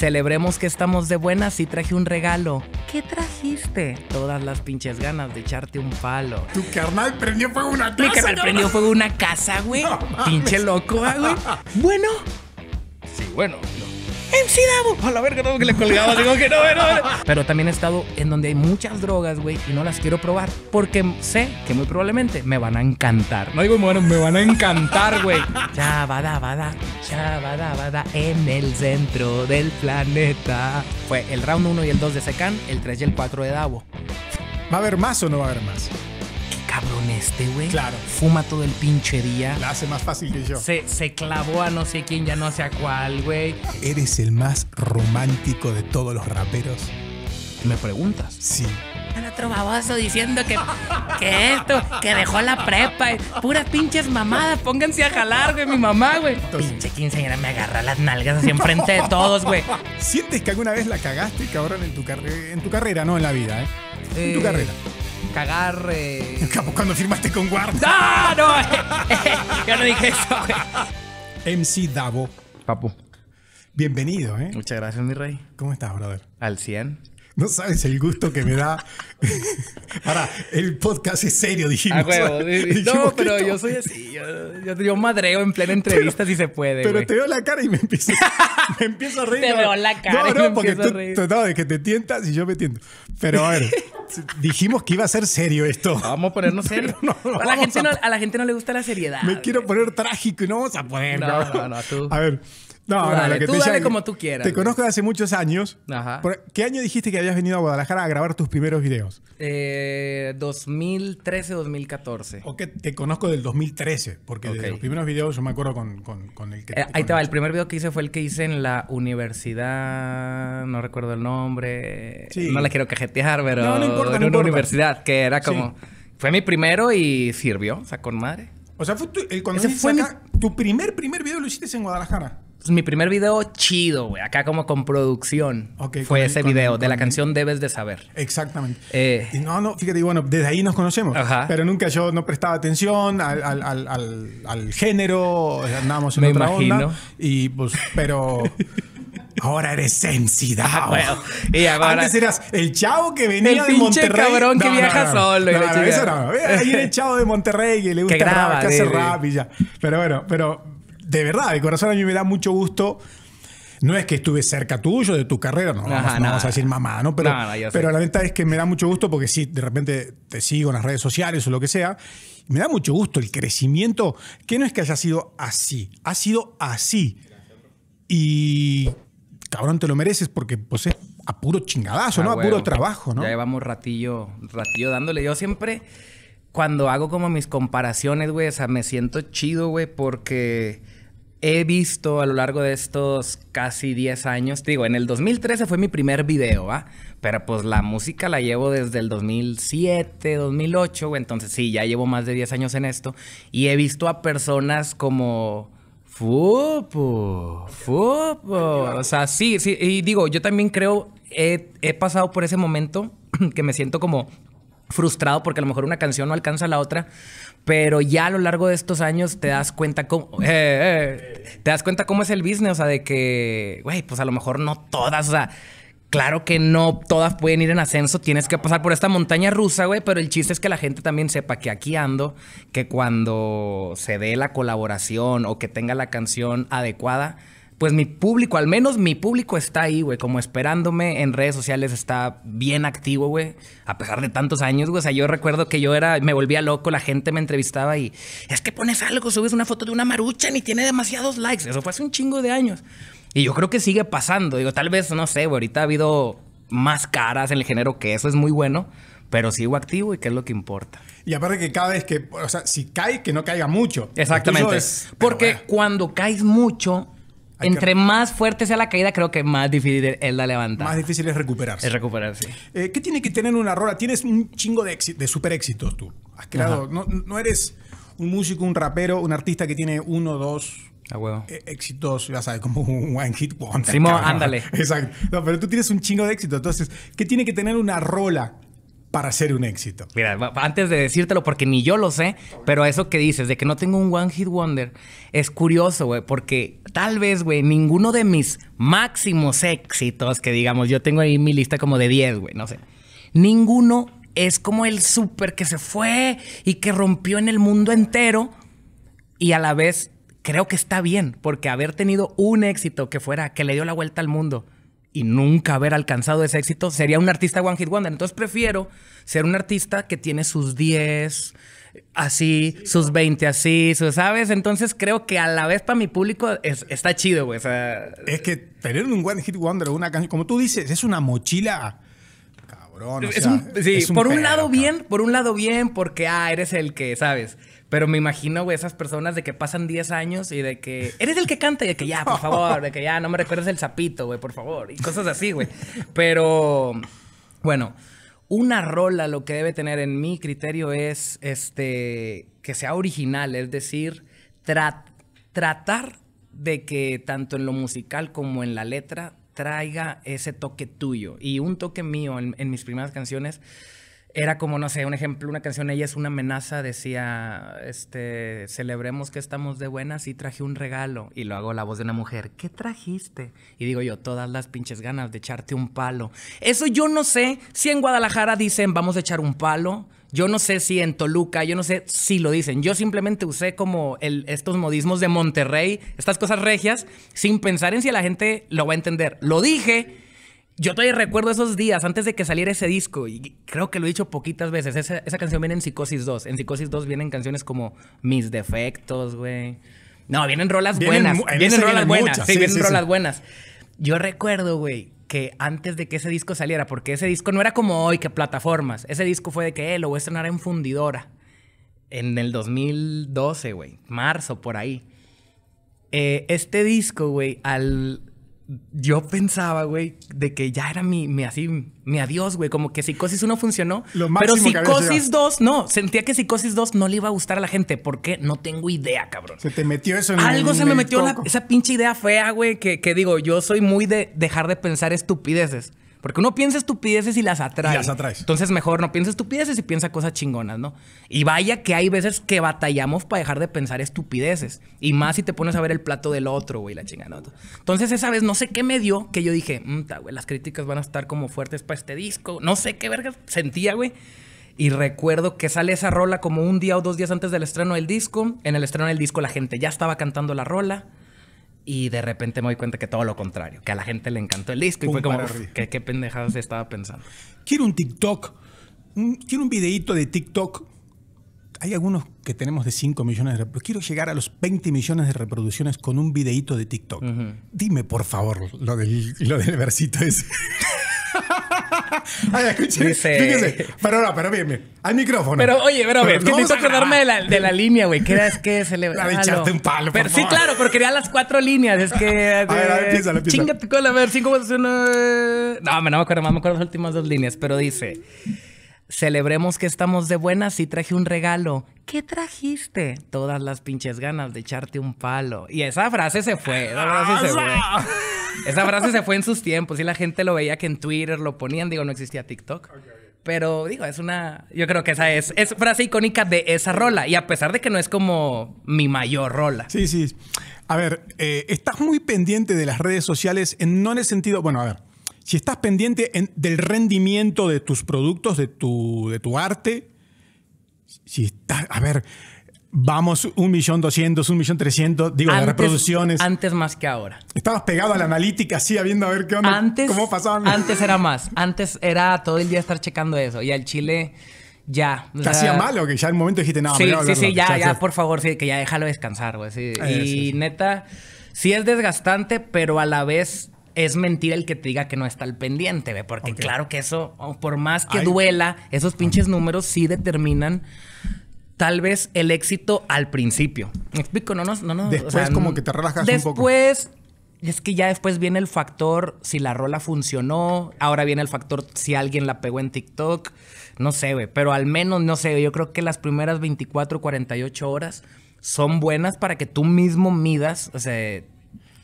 Celebremos que estamos de buenas y traje un regalo. ¿Qué trajiste? Todas las pinches ganas de echarte un palo. Tu carnal prendió fuego una casa. Mi carnal prendió una casa, güey. Pinche loco, ah, güey. Bueno. Sí, bueno. A la verga, no, que le Pero también he estado en donde hay muchas drogas, güey, y no las quiero probar porque sé que muy probablemente me van a encantar. No digo, bueno, me van a encantar, güey. Chavada, bada, chavada, bada, en el centro del planeta. Fue el round 1 y el 2 de Secan, el 3 y el 4 de Davo. ¿Va a haber más o no va a haber más? cabrón este, güey. Claro. Fuma todo el pinche día. La hace más fácil que yo. Se, clavó a no sé quién, ya no sé a cuál, güey. ¿Eres el más romántico de todos los raperos? ¿Me preguntas? Sí. El otro baboso diciendo que, que esto, que dejó la prepa. Puras pinches mamadas. Pónganse a jalar, güey, mi mamá, güey. Pinche quinceañera me agarra las nalgas así enfrente de todos, güey. ¿Sientes que alguna vez la cagaste, cabrón, en tu, en tu carrera? No, en la vida, ¿eh? En tu eh, carrera cagar. Eh... Cuando firmaste con Ward. ¡Ah, no! Ya no dije eso. MC Davo. Papu. Bienvenido, ¿eh? Muchas gracias, mi rey. ¿Cómo estás, brother? Al 100. No sabes el gusto que me da. Ahora, el podcast es serio, dijimos. no, pero yo soy así. Yo, madreo en plena entrevista si se puede. Pero te veo la cara y me empiezo, me empiezo a reír. Te veo la cara. No, no, porque tú, no, es que te tientas y yo me tiento. Pero a ver, dijimos que iba a ser serio esto. Vamos a ponernos serio. a, la gente no, a la gente no le gusta la seriedad. Me quiero poner trágico y no vamos a poner. No, no, no, tú. A ver. No, no, que tú dale como tú quieras. Te conozco de hace muchos años. Ajá. ¿Qué año dijiste que habías venido a Guadalajara a grabar tus primeros videos? 2013, 2014. O que te conozco del 2013, porque de los primeros videos yo me acuerdo con, con, el que... Eh, ahí te va, el primer video que hice fue el que hice en la universidad, no recuerdo el nombre, sí. no la quiero cajetear, pero no, no importa, en una universidad que era como... Fue mi primero y sirvió, o sea, con madre. O sea, fue cuando Ese fue tu primer, primer video lo hiciste en Guadalajara. Pues, mi primer video chido, güey, acá como con producción. fue ese video de la canción Debes de Saber. Exactamente. Eh. y no, no, fíjate, bueno, desde ahí nos conocemos. Pero nunca yo no prestaba atención al, al, al, al género, andábamos en Me otra imagino. Onda, y pues, pero... Ahora eres sensidad. Ah, y ahora, Antes eras el chavo que venía de Monterrey. cabrón que viaja solo. No, Ahí era el chavo de Monterrey que le gusta que, graba, que hace rap y ya. Pero bueno, pero de verdad, de corazón a mí me da mucho gusto. No es que estuve cerca tuyo, de tu carrera, no, vamos, no vamos, a decir mamá, ¿no? Pero, pero la verdad es que me da mucho gusto porque sí, de repente te sigo en las redes sociales o lo que sea. me da mucho gusto el crecimiento, que no es que haya sido así, ha sido así. Y cabrón, te lo mereces porque pues es a puro chingadazo, ¿no? A puro trabajo, ¿no? Ya llevamos ratillo, ratillo dándole. Yo siempre, cuando hago como mis comparaciones, güey, o sea, me siento chido, güey, porque he visto a lo largo de estos casi 10 años, digo, en el 2013 fue mi primer video, ¿va? Pero pues la música la llevo desde el 2007, 2008, entonces sí, ya llevo más de 10 años en esto y he visto a personas como... Fupo, fupo. O sea, sí, sí. Y digo, yo también creo, he, he pasado por ese momento que me siento como frustrado porque a lo mejor una canción no alcanza a la otra, pero ya a lo largo de estos años te das cuenta cómo, eh, eh, te das cuenta cómo es el business, o sea, de que, güey, pues a lo mejor no todas, o sea, claro que no todas pueden ir en ascenso, tienes que pasar por esta montaña rusa, güey, pero el chiste es que la gente también sepa que aquí ando, que cuando se dé la colaboración o que tenga la canción adecuada, pues mi público, al menos mi público está ahí, güey, como esperándome en redes sociales, está bien activo, güey, a pesar de tantos años, güey. O sea, yo recuerdo que yo era, me volvía loco, la gente me entrevistaba y es que pones algo, subes una foto de una marucha y tiene demasiados likes. Eso fue hace un chingo de años. Y yo creo que sigue pasando. Digo, tal vez, no sé, güey, ahorita ha habido más caras en el género que eso es muy bueno, pero sigo activo y qué es lo que importa. Y aparte que cada vez que, o sea, si cae, que no caiga mucho. Exactamente. Porque cuando caes mucho, entre más fuerte sea la caída, creo que más difícil es la levantar. Más difícil es recuperarse. Es recuperarse. Eh, ¿Qué tiene que tener una rola? Tienes un chingo de, de super éxitos tú. Has creado. No, eres un músico, un rapero, un artista que tiene uno, dos. A e-, éxitos, ya sabes, como un one hit wonder. Simón, ándale. Exacto. No, pero tú tienes un chingo de éxito. Entonces, ¿qué tiene que tener una rola para ser un éxito? Mira, antes de decírtelo, porque ni yo lo sé, pero eso que dices de que no tengo un One Hit Wonder es curioso, güey, porque tal vez, güey, ninguno de mis máximos éxitos, que digamos, yo tengo ahí mi lista como de 10, güey, no sé, ninguno es como el súper que se fue y que rompió en el mundo entero y a la vez creo que está bien, porque haber tenido un éxito que fuera, que le dio la vuelta al mundo, y nunca haber alcanzado ese éxito, sería un artista One Hit Wonder. Entonces prefiero ser un artista que tiene sus 10, así, sus 20 así, ¿sabes? Entonces creo que a la vez para mi público está chido, güey. es que tener un One Hit Wonder, una canción, como tú dices, es una mochila. Cabrón. sí, por un lado bien, por un lado bien, porque, ah, eres el que, ¿sabes? Pero me imagino, güey, esas personas de que pasan 10 años y de que eres el que canta y de que ya, por favor, de que ya no me recuerdes el sapito, güey, por favor, y cosas así, güey. Pero bueno, una rola lo que debe tener en mi criterio es este que sea original, es decir, tratar de que tanto en lo musical como en la letra traiga ese toque tuyo y un toque mío en mis primeras canciones era como, no sé, un ejemplo, una canción, ella es una amenaza, decía, este, celebremos que estamos de buenas y traje un regalo. Y lo hago la voz de una mujer, ¿qué trajiste? Y digo yo, todas las pinches ganas de echarte un palo. Eso yo no sé si en Guadalajara dicen, vamos a echar un palo. Yo no sé si en Toluca, yo no sé si lo dicen. Yo simplemente usé como estos modismos de Monterrey, estas cosas regias, sin pensar en si la gente lo va a entender. Lo dije yo todavía recuerdo esos días antes de que saliera ese disco, y creo que lo he dicho poquitas veces. Esa, canción viene en Psicosis 2. En Psicosis 2 vienen canciones como Mis Defectos, güey. No, vienen rolas buenas. Vienen rolas buenas. Sí, vienen rolas buenas. Yo recuerdo, güey, que antes de que ese disco saliera, porque ese disco no era como hoy, que plataformas. Ese disco fue de que él eh, lo voy a estrenar en fundidora. En el 2012, güey. Marzo, por ahí. Eh, este disco, güey, al yo pensaba, güey, de que ya era mi, mi así, mi adiós, güey. Como que Psicosis 1 funcionó. Lo pero Psicosis 2, no. Sentía que Psicosis 2 no le iba a gustar a la gente. ¿Por qué? No tengo idea, cabrón. Se te metió eso en Algo se me metió la, esa pinche idea fea, güey, que, que, digo, yo soy muy de dejar de pensar estupideces. Porque uno piensa estupideces y las atrae. Entonces, mejor no piensa estupideces y piensa cosas chingonas, ¿no? Y vaya que hay veces que batallamos para dejar de pensar estupideces. Y más si te pones a ver el plato del otro, güey, la chingada. Entonces, esa vez no sé qué me dio que yo dije, mm, las críticas van a estar como fuertes para este disco. No sé qué verga sentía, güey. Y recuerdo que sale esa rola como un día o dos días antes del estreno del disco. En el estreno del disco la gente ya estaba cantando la rola. Y de repente me doy cuenta que todo lo contrario, que a la gente le encantó el disco y fue como, que qué pendejadas estaba pensando. Quiero un TikTok, quiero un videito de TikTok. Hay algunos que tenemos de 5 millones de reproducciones. Quiero llegar a los 20 millones de reproducciones con un videito de TikTok. Dime, por favor, lo del, lo del versito ese. Ay, escuché, Fíjese. Pero no, pero bien, bien. Al micrófono. Pero oye, pero, pero es que necesito acordarme de la, de la línea, güey. ¿Qué es que celebrar. La de echarte un palo, pero, Sí, claro, porque quería las cuatro líneas. Es que. a ver, a ver, eh, Chinga ver, cinco más uno. Eh. No, no me acuerdo, más me acuerdo las últimas dos líneas, pero dice. Celebremos que estamos de buenas y traje un regalo. ¿Qué trajiste? Todas las pinches ganas de echarte un palo. Y esa frase se fue. Esa frase se fue. Esa frase se fue en sus tiempos y la gente lo veía que en Twitter lo ponían, digo, no existía TikTok. Pero digo, es una. Yo creo que esa es, es frase icónica de esa rola. Y a pesar de que no es como mi mayor rola. Sí, sí. A ver, eh, estás muy pendiente de las redes sociales, en, no en el sentido. Bueno, a ver. Si estás pendiente del rendimiento de tus productos, de tu, de tu arte, si estás. A ver vamos un millón doscientos, un millón trescientos, digo, de reproducciones. Antes más que ahora. Estabas pegado a la analítica, así, Habiendo a ver qué onda, antes, cómo pasaban. Antes era más. Antes era todo el día estar checando eso. Y al Chile ya. hacía malo? Que ya en el momento dijiste, no, Sí, sí, sí, ya, ya, por favor, sí, que ya déjalo descansar, güey. Sí. Eh, y neta, sí es desgastante, pero a la vez es mentira el que te diga que no está al pendiente, Porque claro que eso, por más que duela, esos pinches números sí determinan tal vez el éxito al principio. Me explico, no, no, no. después como que te relajas un poco. Después es que ya después viene el factor si la rola funcionó, ahora viene el factor si alguien la pegó en TikTok, no sé, ve, pero al menos, no sé, yo creo que las primeras 24, 48 horas son buenas para que tú mismo midas, o sea,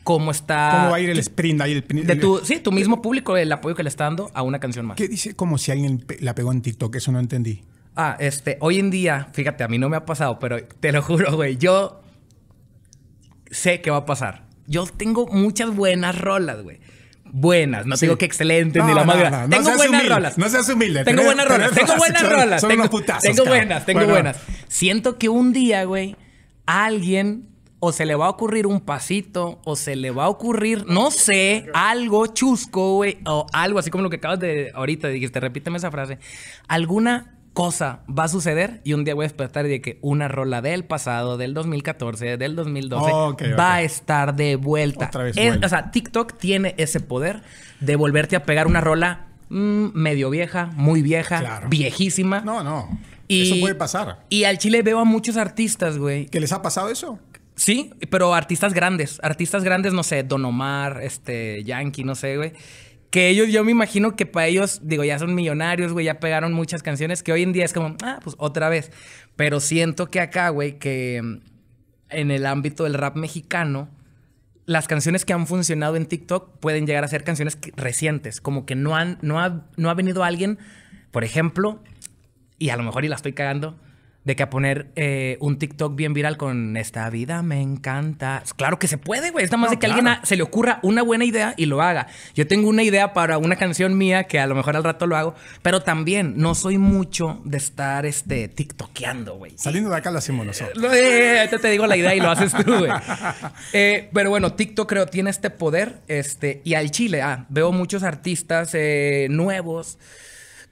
cómo está... ¿Cómo va a ir el sprint? Ahí el, de tu, sí, tu mismo público, el apoyo que le está dando a una canción más. ¿Qué dice como si alguien la pegó en TikTok? Eso no entendí. Ah, este, hoy en día, fíjate, a mí no me ha pasado, pero te lo juro, güey, yo sé que va a pasar. Yo tengo muchas buenas rolas, güey. Buenas, no digo que excelentes ni la no, madre. tengo buenas rolas. No seas humilde. Tengo buenas rolas. Tengo buenas rolas. tengo, putazos, tengo buenas, tengo buenas. Siento que un día, güey, alguien o se le va a ocurrir un pasito o se le va a ocurrir, no sé, algo chusco, güey, o algo así como lo que acabas de ahorita dijiste, repíteme esa frase. Alguna cosa va a suceder y un día voy a despertar de que una rola del pasado, del 2014, del 2012, va a estar de vuelta. o sea, TikTok tiene ese poder de volverte a pegar una rola mm, medio vieja, muy vieja, viejísima. No, no. Y, eso puede pasar. Y al Chile veo a muchos artistas, güey. ¿Que les ha pasado eso? Sí, pero artistas grandes. Artistas grandes, no sé, Don Omar, este, Yankee, no sé, güey que ellos, yo me imagino que para ellos, digo, ya son millonarios, güey, ya pegaron muchas canciones que hoy en día es como, ah, pues otra vez. Pero siento que acá, güey, que mm, en el ámbito del rap mexicano, las canciones que han funcionado en TikTok pueden llegar a ser canciones recientes, como que no, han, no, ha, no ha venido alguien, por ejemplo, y a lo mejor y la estoy cagando, de que a poner eh, un TikTok bien viral con esta vida me encanta. Pues claro que se puede, güey. Es más de que alguien se le ocurra una buena idea y lo haga. Yo tengo una idea para una canción mía que a lo mejor al rato lo hago, pero también no soy mucho de estar este, TikTokeando, güey. Saliendo de acá lo hacemos nosotros. Eh, eh, ahorita te digo la idea y lo haces tú, güey. pero bueno, TikTok creo tiene este poder. Este, y al Chile, ah, veo muchos artistas nuevos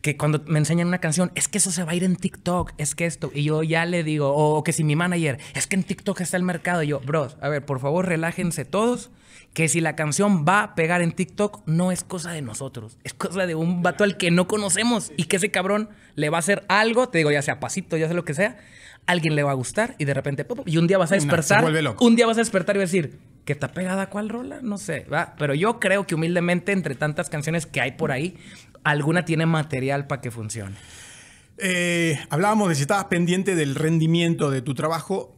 que cuando me enseñan una canción, es que eso se va a ir en TikTok, es que esto, y yo ya le digo, o, que si mi manager, es que en TikTok está el mercado, y yo, bros, a ver, por favor, relájense todos, que si la canción va a pegar en TikTok, no es cosa de nosotros, es cosa de un vato al que no conocemos y que ese cabrón le va a hacer algo, te digo, ya sea pasito, ya sea lo que sea, alguien le va a gustar y de repente, pop, y un día vas a despertar, un día vas a despertar y vas a decir, que está pegada cuál rola, no sé, ¿va? pero yo creo que humildemente entre tantas canciones que hay por ahí, alguna tiene material para que funcione. Eh, hablábamos de si estabas pendiente del rendimiento de tu trabajo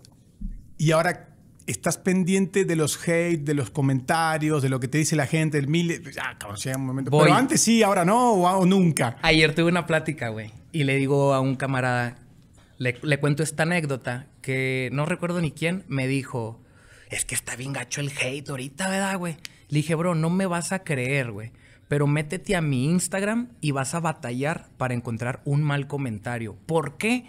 y ahora estás pendiente de los hate, de los comentarios, de lo que te dice la gente, el mil... Ah, momento. Pero antes sí, ahora no o, nunca. Ayer tuve una plática, güey, y le digo a un camarada, le, le cuento esta anécdota que no recuerdo ni quién, me dijo, es que está bien gacho el hate ahorita, ¿verdad, güey? Le dije, bro, no me vas a creer, güey. Pero métete a mi Instagram y vas a batallar para encontrar un mal comentario. ¿Por qué?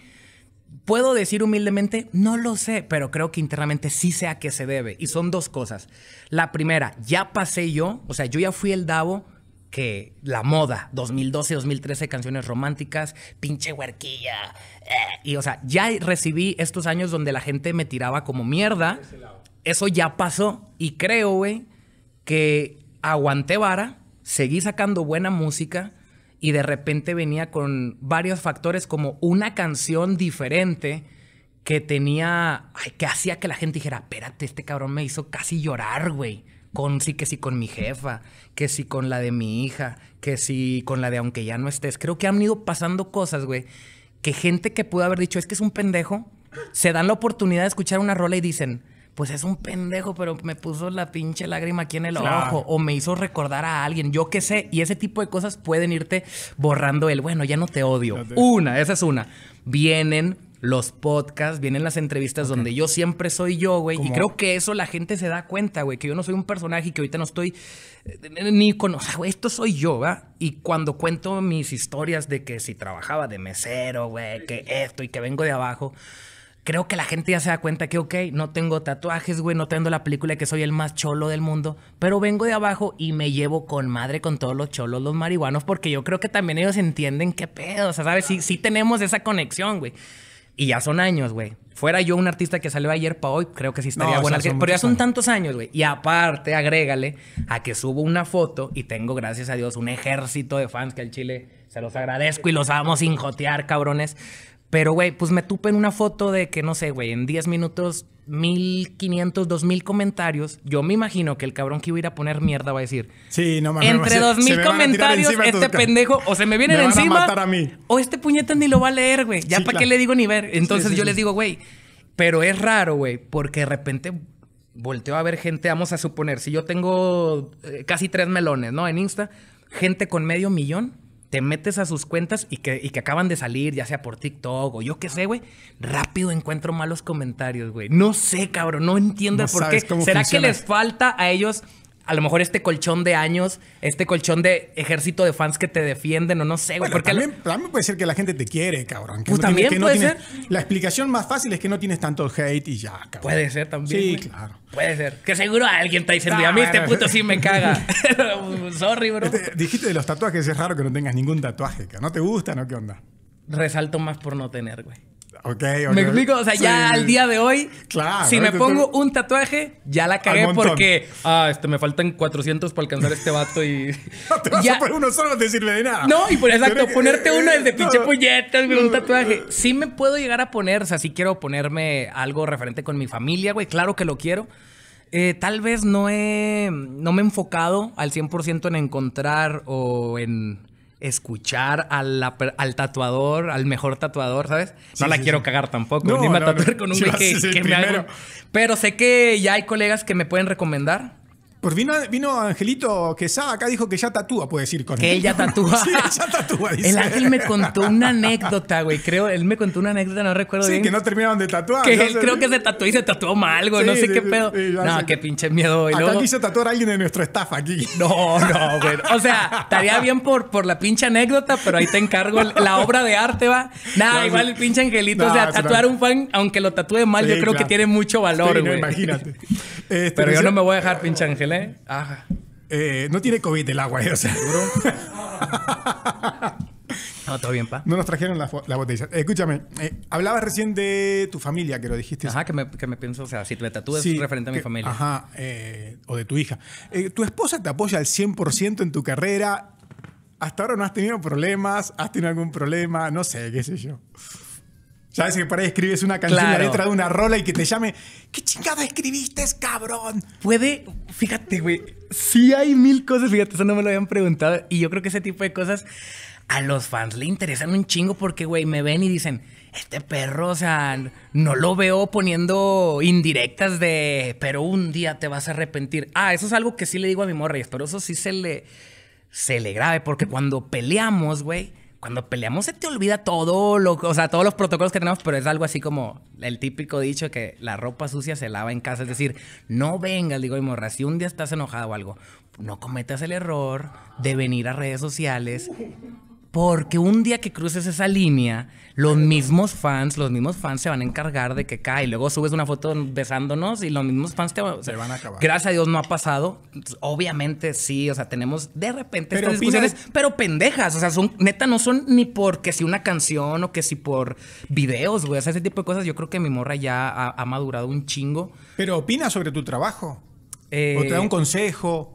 Puedo decir humildemente, no lo sé, pero creo que internamente sí sé a qué se debe. Y son dos cosas. La primera, ya pasé yo, o sea, yo ya fui el Davo que la moda 2012-2013 canciones románticas, pinche huerquilla. Eh, y o sea, ya recibí estos años donde la gente me tiraba como mierda. Eso ya pasó y creo, güey, que aguanté vara seguí sacando buena música y de repente venía con varios factores como una canción diferente que tenía, que hacía que la gente dijera, espérate, este cabrón me hizo casi llorar, güey. Con sí, que sí con mi jefa, que sí con la de mi hija, que sí con la de aunque ya no estés. Creo que han ido pasando cosas, güey, que gente que pudo haber dicho, es que es un pendejo, se dan la oportunidad de escuchar una rola y dicen, pues es un pendejo, pero me puso la pinche lágrima aquí en el ojo o me hizo recordar a alguien, yo qué sé, y ese tipo de cosas pueden irte borrando el, bueno, ya no te odio. Una, esa es una. Vienen los podcasts, vienen las entrevistas donde yo siempre soy yo, güey. Y creo que eso la gente se da cuenta, güey, que yo no soy un personaje y que ahorita no estoy eh, ni conozco, esto soy yo, ¿va? Y cuando cuento mis historias de que si trabajaba de mesero, güey, que esto y que vengo de abajo creo que la gente ya se da cuenta que, ok, no tengo tatuajes, güey, no tengo la película que soy el más cholo del mundo, pero vengo de abajo y me llevo con madre con todos los cholos, los marihuanos, porque yo creo que también ellos entienden qué pedo, o sea, ¿sabes? Sí, tenemos esa conexión, güey. Y ya son años, güey. Fuera yo un artista que salió ayer para hoy, creo que sí estaría buena. pero ya son tantos años, güey. Y aparte, agrégale a que subo una foto y tengo, gracias a Dios, un ejército de fans que al Chile se los agradezco y los amo sin jotear, cabrones. Pero, güey, pues me tupe en una foto de que, no sé, güey, en 10 minutos, 1500, 2000 comentarios. Yo me imagino que el cabrón que iba a ir a poner mierda va a decir: Sí, no mames. Entre 2000 comentarios, este pendejo, o se me viene encima. mí. O este puñeta ni lo va a leer, güey. Ya para qué le digo ni ver. Entonces yo les digo, güey. Pero es raro, güey, porque de repente volteo a ver gente. Vamos a suponer, si yo tengo eh, casi tres melones, ¿no? En Insta, gente con medio millón te metes a sus cuentas y que, que acaban de salir, ya sea por TikTok o yo qué sé, güey, rápido encuentro malos comentarios, güey. No sé, cabrón, no entiendo por qué. ¿Será que les falta a ellos a lo mejor este colchón de años, este colchón de ejército de fans que te defienden o no sé. güey. porque también, puede ser que la gente te quiere, cabrón. pues también puede ser. la explicación más fácil es que no tienes tanto hate y ya, cabrón. Puede ser también. Sí, claro. Puede ser. Que seguro alguien te dice, a mí este ah, puto sí me caga. Sorry, bro. Este, dijiste de los tatuajes, es raro que no tengas ningún tatuaje, que no te gusta, ¿no? qué onda. Resalto más por no tener, güey. Me explico, o sea, ya al día de hoy, si me pongo un tatuaje, ya la cagué porque ah, este, me faltan 400 para alcanzar este vato y. No te vas a poner uno solo, no nada. No, y por exacto, ponerte uno de pinche puñetas, güey, un tatuaje. Sí me puedo llegar a poner, o sea, sí quiero ponerme algo referente con mi familia, güey, claro que lo quiero. Eh, tal vez no, he, no me he enfocado al 100% en encontrar o en escuchar al tatuador, al mejor tatuador, ¿sabes? No la quiero cagar tampoco, ni con un que, me Pero sé que ya hay colegas que me pueden recomendar. Por pues vino, vino Angelito Quesada, acá dijo que ya tatúa, puede decir con Que él ya tatúa. tatúa, El Ángel me contó una anécdota, güey. Creo, él me contó una anécdota, no recuerdo sí, que no terminaron de tatuar. Que él creo que se tatuó y se tatuó mal, güey no sé qué pedo. no, qué pinche miedo. acá quiso tatuar alguien de nuestro staff aquí. No, no, güey. O sea, estaría bien por, por la pinche anécdota, pero ahí te encargo la obra de arte, va. Nada, igual el pinche Angelito. o sea, tatuar a un fan, aunque lo tatúe mal, yo creo que tiene mucho valor, güey. imagínate. pero este, yo no me voy a dejar pinche angelito. Ajá. Eh, no tiene COVID el agua, eh, o No, todo bien, pa. No nos trajeron la, botella. Eh, escúchame, hablabas recién de tu familia, que lo dijiste. Ajá, que me, pienso, o sea, si te tatúas referente a mi familia. Ajá, o de tu hija. tu esposa te apoya al 100% en tu carrera. Hasta ahora no has tenido problemas, has tenido algún problema, no sé, qué sé yo. Sabes que por ahí escribes una canción, la letra de una rola y que te llame, ¿qué chingada escribiste, cabrón? Puede, Fíjate, güey, sí hay mil cosas, fíjate, eso no me lo habían preguntado. Y yo creo que ese tipo de cosas a los fans le interesan un chingo porque, güey, me ven y dicen, este perro, o sea, no lo veo poniendo indirectas de, pero un día te vas a arrepentir. Ah, eso es algo que sí le digo a mi morra y espero eso sí se le, se le grabe porque cuando peleamos, güey cuando peleamos se te olvida todo, lo, o sea, todos los protocolos que tenemos, pero es algo así como el típico dicho que la ropa sucia se lava en casa. Es decir, no vengas, digo, y morra, si un día estás enojado o algo, no cometas el error de venir a redes sociales porque un día que cruces esa línea, los mismos fans, los mismos fans se van a encargar de que cae. Luego subes una foto besándonos y los mismos fans te van, se van a acabar. Gracias a Dios no ha pasado. Obviamente sí, o sea, tenemos de repente estas discusiones, pero pendejas. O sea, son, neta, no son ni porque si una canción o que si por videos, güey. O sea, ese tipo de cosas. Yo creo que mi morra ya ha, madurado un chingo. Pero ¿opinas sobre tu trabajo. o te da un eh, consejo.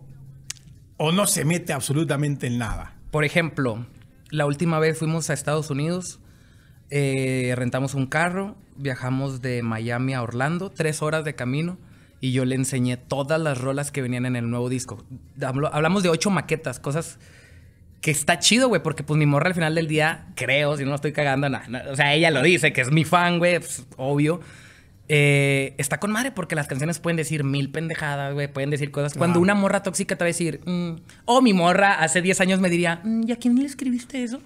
O no se mete absolutamente en nada. Por ejemplo, la última vez fuimos a Estados Unidos, eh, rentamos un carro, viajamos de Miami a Orlando, tres horas de camino, y yo le enseñé todas las rolas que venían en el nuevo disco. Hablamos de ocho maquetas, cosas que está chido, güey, porque pues mi morra al final del día, creo, si no estoy cagando, nada, o sea, ella lo dice, que es mi fan, güey, pues, obvio eh, está con madre porque las canciones pueden decir mil pendejadas, güey, pueden decir cosas. Cuando una morra tóxica te va a decir, oh, mi morra hace 10 años me diría, ¿ya mm, ¿y a quién le escribiste eso?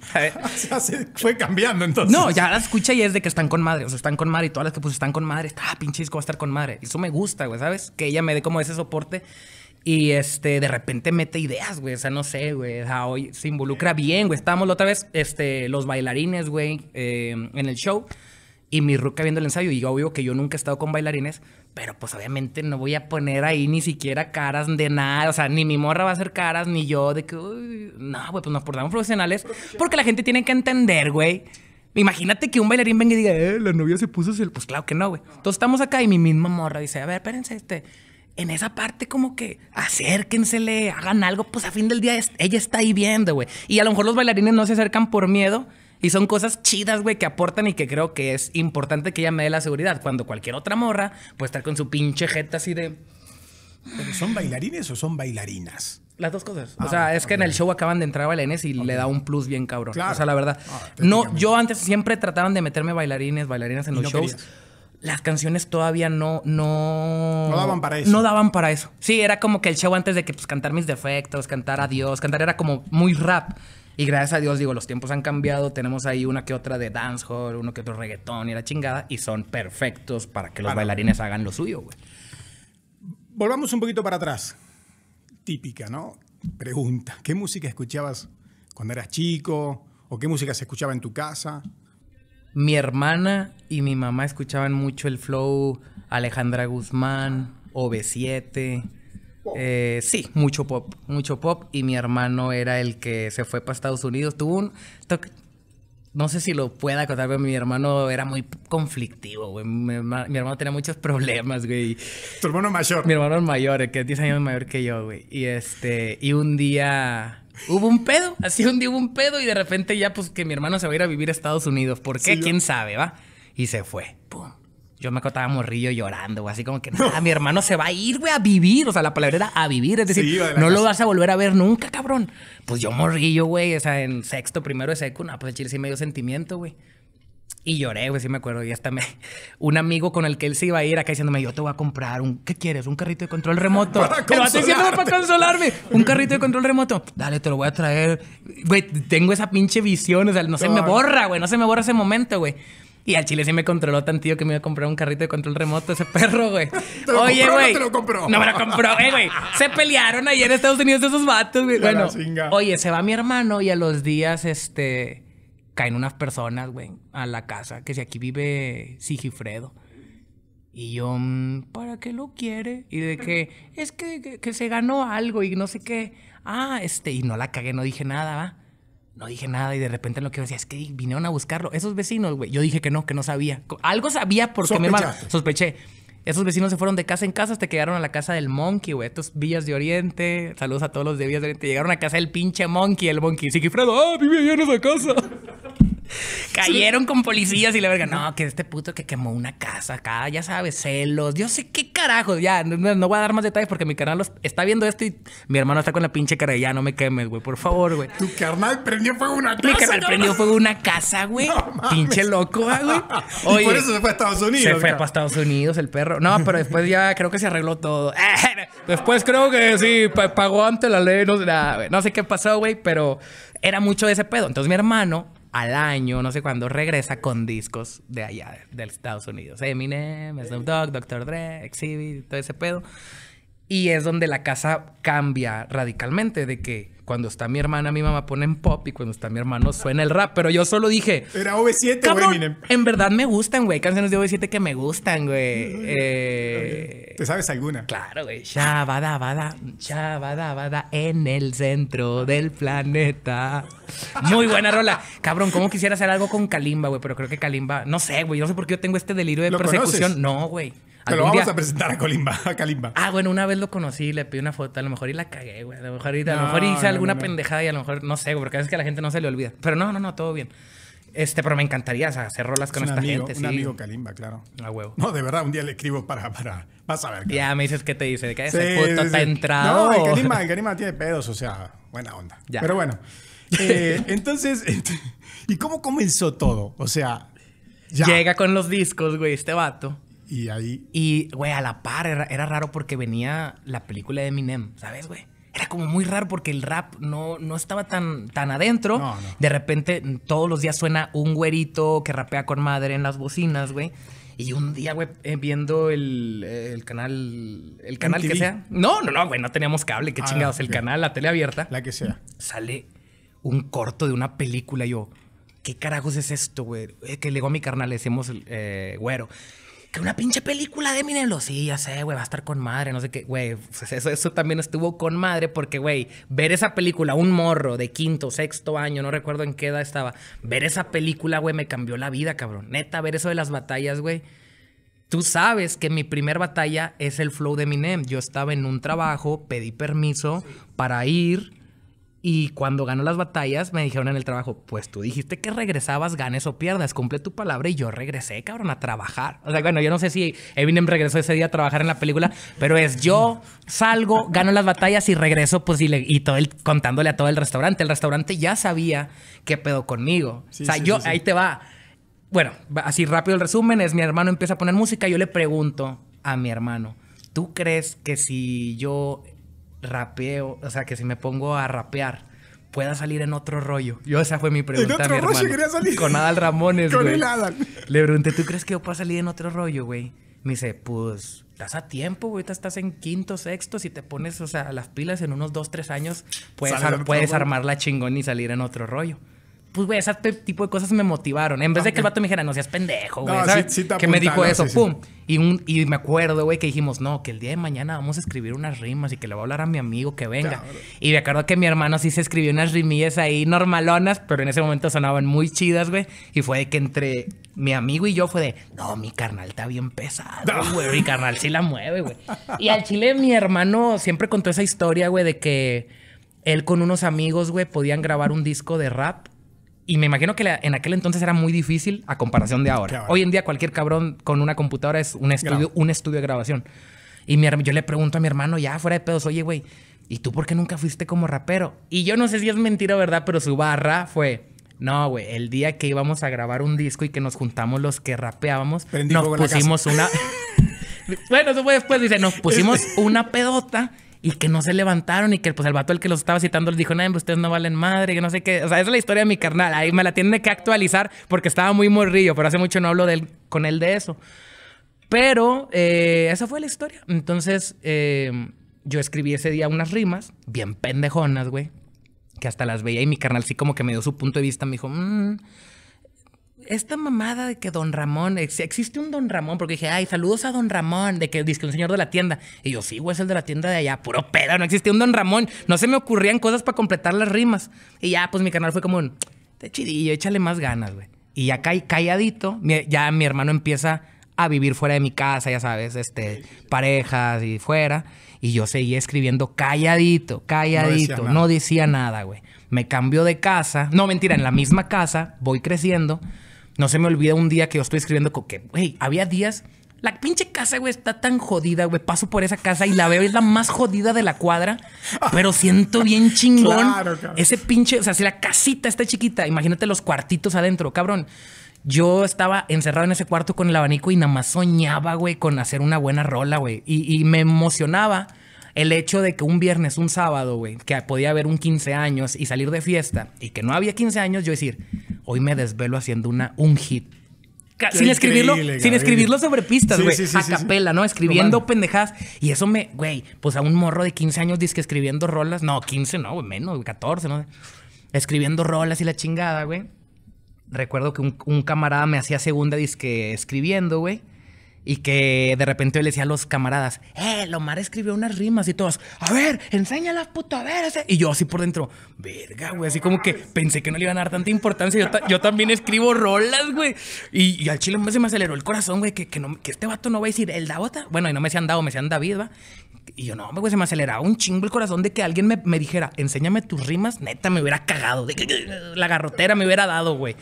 fue cambiando entonces. No, ya la escucha y es de que están con madre, o sea, están con madre y todas las que pues están con madre, está, ah, pinche disco va a estar con madre. Eso me gusta, güey, ¿sabes? Que ella me dé como ese soporte. Y este, de repente mete ideas, güey. O sea, no sé, güey. hoy se involucra bien, güey. Estábamos la otra vez, este, los bailarines, güey, eh, en el show y mi ruca viendo el ensayo. Y obvio que yo nunca he estado con bailarines, pero pues obviamente no voy a poner ahí ni siquiera caras de nada. O sea, ni mi morra va a hacer caras, ni yo de que, uy, no, güey, pues nos portamos profesionales. Porque la gente tiene que entender, güey. Imagínate que un bailarín venga y diga, eh, la novia se puso el. Pues claro que no, güey. Entonces estamos acá y mi misma morra dice, a ver, espérense, este. En esa parte, como que acérquensele, hagan algo, pues a fin del día ella está ahí viendo, güey. Y a lo mejor los bailarines no se acercan por miedo, y son cosas chidas, güey, que aportan y que creo que es importante que ella me dé la seguridad. Cuando cualquier otra morra puede estar con su pinche jeta así de. son bailarines o son bailarinas? Las dos cosas. Ah, o sea, es que en el show acaban de entrar bailarines y le da un plus bien cabrón. O sea, la verdad. Ah, no, yo antes siempre trataban de meterme bailarines, bailarinas en los shows las canciones todavía no, no. daban para eso. Sí, era como que el show antes de que pues, cantar mis defectos, cantar a Dios, cantar era como muy rap. Y gracias a Dios, digo, los tiempos han cambiado. Tenemos ahí una que otra de dancehall, uno que otro reggaetón y la chingada. Y son perfectos para que los bailarines hagan lo suyo, güey. Volvamos un poquito para atrás. Típica, ¿no? Pregunta. ¿Qué música escuchabas cuando eras chico? ¿O qué música se escuchaba en tu casa? mi hermana y mi mamá escuchaban mucho el flow Alejandra Guzmán, OB7. Eh, sí, mucho pop, mucho pop. Y mi hermano era el que se fue para Estados Unidos. Tuvo un... No sé si lo pueda contar, pero mi hermano era muy conflictivo, güey. Mi, hermano, tenía muchos problemas, güey. Tu hermano mayor. Mi hermano mayor, que es 10 años mayor que yo, güey. Y este... Y un día hubo un pedo, así un día hubo un pedo y de repente ya pues que mi hermano se va a ir a vivir a Estados Unidos. ¿Por qué? ¿Quién sabe, va? Y se fue. Pum. Yo me acotaba morrillo llorando, así como que, nada, mi hermano se va a ir, güey, a vivir. O sea, la palabra era a vivir, es decir, no lo vas a volver a ver nunca, cabrón. Pues yo morrillo, güey, o sea, en sexto, primero de secu, no, pues el chile sí me dio sentimiento, güey. Y lloré, güey, sí me acuerdo. Y hasta me... Un amigo con el que él se iba a ir acá diciéndome, yo te voy a comprar un... ¿Qué quieres? ¿Un carrito de control remoto? Para te para consolarme. Un carrito de control remoto. Dale, te lo voy a traer. Güey, tengo esa pinche visión. O sea, no se me borra, güey. No se me borra ese momento, güey. Y al chile sí me controló tan tío que me iba a comprar un carrito de control remoto ese perro, güey. Oye, güey. No, te lo compró. no me lo compró, eh, güey. Se pelearon ahí en Estados Unidos esos vatos, güey. Bueno, oye, se va mi hermano y a los días, este caen unas personas, güey, a la casa, que si aquí vive Sigifredo. Y yo, mm, ¿para qué lo quiere? Y de que, es que, se ganó algo y no sé qué. Ah, este, y no la cagué, no dije nada, ¿va? No dije nada y de repente lo que decía es que vinieron a buscarlo. Esos vecinos, güey. Yo dije que no, que no sabía. Algo sabía porque me sospeché. Esos vecinos se fueron de casa en casa hasta quedaron a la casa del Monkey, güey. Estos Villas de Oriente. Saludos a todos los de Villas de Oriente. Llegaron a casa del pinche Monkey, el Monkey. Sigifredo, ah, vive allá en esa casa. Cayeron con policías y la verga, no, que este puto que quemó una casa acá, ya sabes, celos, yo sé qué carajo, ya, no, voy a dar más detalles porque mi canal está viendo esto y mi hermano está con la pinche cara ya, no me quemes, güey, por favor, güey. Tu carnal prendió fuego una casa. Mi carnal prendió fuego una casa, güey. pinche loco, ah, güey. y por eso se fue a Estados Unidos. Se fue para Estados Unidos el perro. No, pero después ya creo que se arregló todo. Después creo que sí, pagó antes la ley, no sé No sé qué pasó, güey, pero era mucho de ese pedo. Entonces mi hermano al año, no sé cuándo, regresa con discos de allá, de, Estados Unidos. Eminem, Snoop Dogg, Dr. Dre, Exhibit, todo ese pedo. Y es donde la casa cambia radicalmente de que cuando está mi hermana, mi mamá ponen pop y cuando está mi hermano suena el rap. Pero yo solo dije... Era OV7, En verdad me gustan, güey. Canciones de OV7 que me gustan, güey. Eh, ¿Te sabes alguna? Claro, güey. chavada bada, shabada, bada, en el centro del planeta. Muy buena rola. Cabrón, ¿cómo quisiera hacer algo con Kalimba, güey? Pero creo que Kalimba... No sé, güey. No sé por qué yo tengo este delirio de persecución. No, güey. Pero lo vamos a presentar a Colimba, Kalimba. Ah, bueno, una vez lo conocí, le pedí una foto, a lo mejor y la cagué, güey. A lo mejor, a lo mejor hice alguna pendejada y a lo mejor, no sé, güey, porque a veces que a la gente no se le olvida. Pero no, no, no, todo bien. Este, pero me encantaría o sea, hacer rolas con esta gente. Un sí. amigo Kalimba, claro. A huevo. No, de verdad, un día le escribo para. para vas a ver. Ya me dices qué te dice, de que ese puto está entrado. No, el Kalimba, Kalimba tiene pedos, o sea, buena onda. Ya. Pero bueno. Eh, entonces, ¿y cómo comenzó todo? O sea. Llega con los discos, güey, este vato. Y ahí. Y, güey, a la par era, raro porque venía la película de Eminem, ¿sabes, güey? Era como muy raro porque el rap no, no estaba tan, tan adentro. De repente, todos los días suena un güerito que rapea con madre en las bocinas, güey. Y un día, güey, eh, viendo el, canal, el canal que sea. No, no, no, güey, no teníamos cable, qué ah, chingados. El canal, la tele abierta. La que sea. Sale un corto de una película. y Yo, ¿qué carajos es esto, güey? Eh, que le a mi carnal, le decimos eh, güero una pinche película de Eminem. sí, ya sé, güey, va a estar con madre, no sé qué, güey. Pues, eso, eso también estuvo con madre porque, güey, ver esa película, un morro de quinto, sexto año, no recuerdo en qué edad estaba, ver esa película, güey, me cambió la vida, cabrón. Neta, ver eso de las batallas, güey. Tú sabes que mi primer batalla es el flow de Eminem. Yo estaba en un trabajo, pedí permiso para ir y cuando ganó las batallas, me dijeron en el trabajo, pues tú dijiste que regresabas, ganes o pierdas, cumple tu palabra. Y yo regresé, cabrón, a trabajar. O sea, bueno, yo no sé si Eminem regresó ese día a trabajar en la película, pero es yo salgo, gano las batallas y regreso, pues, y, todo el, contándole a todo el restaurante. El restaurante ya sabía qué pedo conmigo. o sea, yo, ahí te va. Bueno, así rápido el resumen, es mi hermano empieza a poner música, yo le pregunto a mi hermano, ¿tú crees que si yo rapeo, o sea, que si me pongo a rapear, pueda salir en otro rollo. Yo esa fue mi pregunta. Con Adal Ramones, güey. Le pregunté, ¿tú crees que yo pueda salir en otro rollo, güey? Me dice, pues, estás a tiempo, güey. Estás en quinto, sexto. Si te pones, o sea, las pilas en unos dos, tres años, puedes, puedes armar la chingón y salir en otro rollo pues, güey, ese tipo de cosas me motivaron. En vez de que el vato me dijera, no seas pendejo, güey. No, que me dijo eso, pum. Y, me acuerdo, güey, que dijimos, no, que el día de mañana vamos a escribir unas rimas y que le voy a hablar a mi amigo que venga. Y me acuerdo que mi hermano sí se escribió unas rimillas ahí normalonas, pero en ese momento sonaban muy chidas, güey. Y fue de que entre mi amigo y yo fue de, no, mi carnal está bien pesado, güey. Mi carnal sí la mueve, güey. Y al chile mi hermano siempre contó esa historia, güey, de que él con unos amigos, güey, podían grabar un disco de rap y me imagino que en aquel entonces era muy difícil a comparación de ahora. Hoy en día cualquier cabrón con una computadora es un estudio, un estudio de grabación. Y mi, yo le pregunto a mi hermano, ya fuera de pedos, oye, güey, ¿y tú por qué nunca fuiste como rapero? Y yo no sé si es mentira o verdad, pero su barra fue... No, güey, el día que íbamos a grabar un disco y que nos juntamos los que rapeábamos, nos pusimos una... bueno, eso fue después, dice, nos pusimos este una pedota y que no se levantaron y que pues el vato el que los estaba citando les dijo, no, pues, ustedes no valen madre, que no sé qué. O sea, esa es la historia de mi carnal. Ahí me la tiene que actualizar porque estaba muy morrillo, pero hace mucho no hablo con él de eso. Pero eh, esa fue la historia. Entonces eh, yo escribí ese día unas rimas bien pendejonas, güey, que hasta las veía y mi carnal sí como que me dio su punto de vista, me dijo, mmm, esta mamada de que Don Ramón, existe un Don Ramón, porque dije, ay, saludos a Don Ramón, de que dice un señor de la tienda. Y yo, sí, güey, es el de la tienda de allá, puro pedo, no existía un Don Ramón. No se me ocurrían cosas para completar las rimas. Y ya, pues mi canal fue como un, te chidillo, échale más ganas, güey. Y ya calladito, ya mi hermano empieza a vivir fuera de mi casa, ya sabes, este, parejas y fuera. Y yo seguía escribiendo calladito, calladito. No decía nada, güey. me cambió de casa. No, mentira, en la misma casa voy creciendo. No se me olvida un día que yo estoy escribiendo que, güey, había días. La pinche casa, güey, está tan jodida, güey. Paso por esa casa y la veo, es la más jodida de la cuadra. Ah. Pero siento bien chingón. Ese pinche, o sea, si la casita está chiquita, imagínate los cuartitos adentro, cabrón. Yo estaba encerrado en ese cuarto con el abanico y nada más soñaba, güey, con hacer una buena rola, güey. Y, y me emocionaba el hecho de que un viernes, un sábado, güey, que podía haber un 15 años y salir de fiesta y que no había 15 años, yo decir, hoy me desvelo haciendo una, un hit. sin escribirlo, sin escribirlo sobre pistas, güey. a capela, ¿no? Escribiendo pendejadas. Y eso me, güey, pues a un morro de 15 años dice que escribiendo rolas. No, 15 no, menos, 14, ¿no? Escribiendo rolas y la chingada, güey. Recuerdo que un, un camarada me hacía segunda disque escribiendo, güey. Y que de repente yo le decía a los camaradas, eh, Lomar escribió unas rimas y todas. a ver, enséñalas, puto, a ver. Y yo así por dentro, verga, güey, así como que pensé que no le iban a dar tanta importancia. Yo, también escribo rolas, güey. Y, al chile se me aceleró el corazón, güey, que, este vato no va a decir el Davota. Bueno, y no me se han dado, me se han David, va. Y yo, no, güey, se me aceleraba un chingo el corazón de que alguien me, dijera, enséñame tus rimas. Neta, me hubiera cagado. De la garrotera me hubiera dado, güey.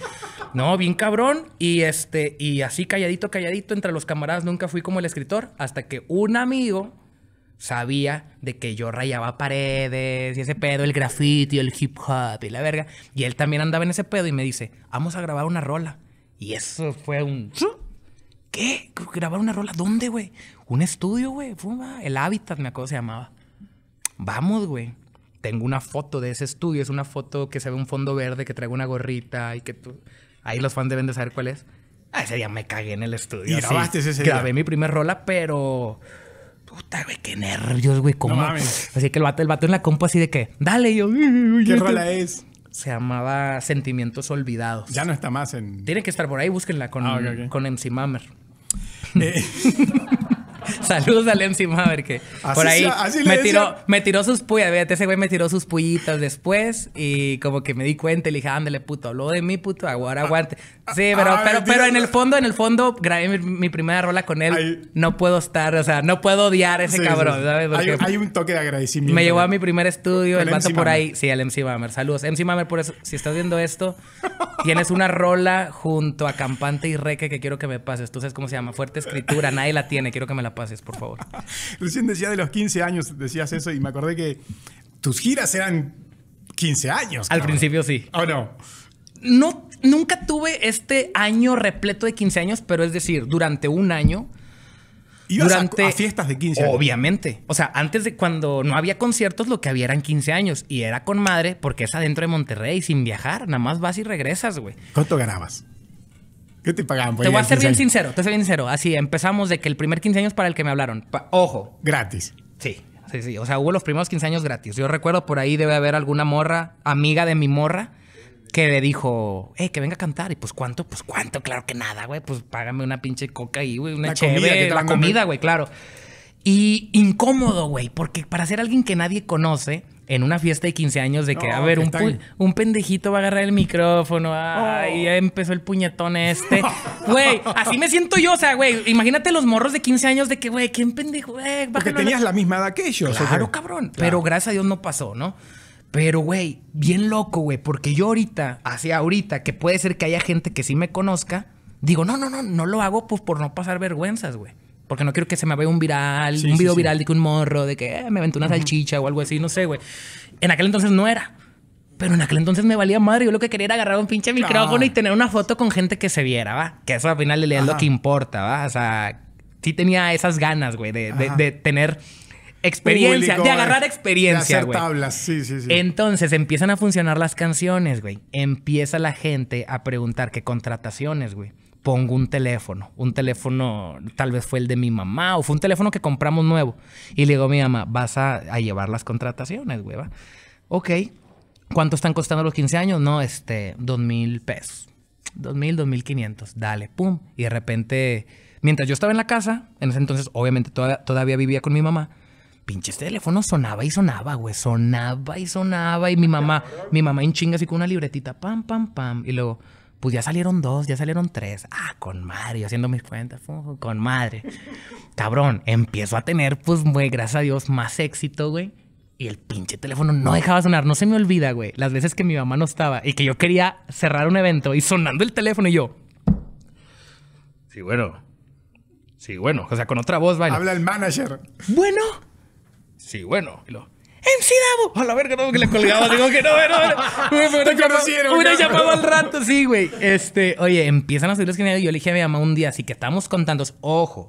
No, bien cabrón. Y este, y así calladito, calladito, entre los camaradas nunca fui como el escritor. Hasta que un amigo sabía de que yo rayaba paredes y ese pedo, el graffiti, el hip hop y la verga. Y él también andaba en ese pedo y me dice, vamos a grabar una rola. Y eso fue un... ¿Qué? ¿Grabar una rola? ¿Dónde, güey? Un estudio, güey. El Hábitat, me acuerdo, se llamaba. Vamos, güey. Tengo una foto de ese estudio. Es una foto que se ve un fondo verde, que traigo una gorrita y que tú... Ahí los fans deben de saber cuál es. Ah, ese día me cagué en el estudio. ¿Y grabaste ese Grabé mi primer rola, pero... Puta, güey, qué nervios, güey. ¿Cómo? Así que el vato, en la compu así de que... Dale, yo... ¿Qué rola es? se llamaba Sentimientos Olvidados. Ya no está más en. Tiene que estar por ahí, búsquenla con, ah, con MC Mamer. Eh, saludos a Lenzi Maverick. que así por ahí me, tiró, me tiró sus puyas. Vete, ese güey me tiró sus puyitas después y como que me di cuenta y le dije, ándale, puto, habló de mí, puto, ahora ah. aguante. Sí, ah, pero, pero, en el fondo, en el fondo, grabé mi, primera rola con él. no puedo estar, o sea, no puedo odiar a ese cabrón, ¿sabes? Hay, un toque de agradecimiento. Me llevó a mi primer estudio, el, por ahí. Sí, el MC Mamer. Saludos. MC Mamer, por eso, si estás viendo esto, tienes una rola junto a Campante y Reque que quiero que me pases. Tú sabes cómo se llama, Fuerte Escritura. Nadie la tiene, quiero que me la pases, por favor. Recién decía de los 15 años, decías eso y me acordé que tus giras eran 15 años. Al principio sí. ¿O oh, no? no, nunca tuve este año repleto de 15 años, pero es decir, durante un año. y durante fiestas de 15 años? Obviamente. O sea, antes de cuando no había conciertos, lo que había eran 15 años. Y era con madre, porque es adentro de Monterrey, sin viajar. Nada más vas y regresas, güey. ¿Cuánto ganabas? ¿Qué te pagaban? te voy a ser bien sincero, te voy a ser bien sincero. Así empezamos de que el primer 15 años para el que me hablaron. ojo. Gratis. Sí, sí, sí. O sea, hubo los primeros 15 años gratis. Yo recuerdo por ahí debe haber alguna morra, amiga de mi morra que le dijo, eh, que venga a cantar. Y pues, ¿cuánto? Pues, ¿cuánto? Claro que nada, güey. Pues, págame una pinche coca ahí, güey. Una la chévere, la comida, güey, claro. Y incómodo, güey, porque para ser alguien que nadie conoce, en una fiesta de 15 años de que, a ver, un, un, pendejito va a agarrar el micrófono, oh. ay, ya empezó el puñetón este. Güey, así me siento yo, o sea, güey, imagínate los morros de 15 años de que, güey, ¿quién pendejo? Eh, porque tenías la... misma edad que ellos. Claro, cabrón. Pero gracias a Dios no pasó, ¿no? Pero, güey, bien loco, güey, porque yo ahorita, hacia ahorita, que puede ser que haya gente que sí me conozca, digo, no, no, no, no lo hago pues por no pasar vergüenzas, güey. Porque no quiero que se me vea un viral, un video viral de que un morro, de que eh, me aventó una salchicha o algo así, no sé, güey. En aquel entonces no era. Pero en aquel entonces me valía madre. Yo lo que quería era agarrar un pinche micrófono y tener una foto con gente que se viera, ¿va? Que eso al final le es lo que importa, ¿va? O sea, sí tenía esas ganas, güey, de, de tener Experiencia, de agarrar eh, experiencia. De hacer tablas, sí, sí, sí. Entonces empiezan a funcionar las canciones, güey. Empieza la gente a preguntar qué contrataciones, güey. Pongo un teléfono, un teléfono, tal vez fue el de mi mamá o fue un teléfono que compramos nuevo. Y le digo a mi mamá, vas a, llevar las contrataciones, güey. Ok, ¿cuánto están costando los 15 años? No, este, dos mil pesos. Dos mil, 2 mil quinientos. Dale, pum. Y de repente, mientras yo estaba en la casa, en ese entonces, obviamente todavía vivía con mi mamá Pinche, este teléfono sonaba y sonaba, güey, sonaba y sonaba. Y mi mamá, mi mamá en chinga así con una libretita, pam, pam, pam. Y luego, pues ya salieron dos, ya salieron tres. Ah, con madre, haciendo mis cuentas, con madre. Cabrón, empiezo a tener, pues, muy gracias a Dios, más éxito, güey. Y el pinche teléfono no dejaba sonar, no se me olvida, güey, las veces que mi mamá no estaba y que yo quería cerrar un evento y sonando el teléfono y yo. Sí, bueno. Sí, bueno, o sea, con otra voz, vaya. Habla el manager. Bueno, Sí, bueno. Y lo, Dabo. A la verga, no, que le colgaba. Digo que no, no, no. Te conocieron. Hubiera llamaba al rato, sí, güey. Este, oye, empiezan a subir los geniales. Yo le dije a mi mamá un día, así que estamos contando. Ojo,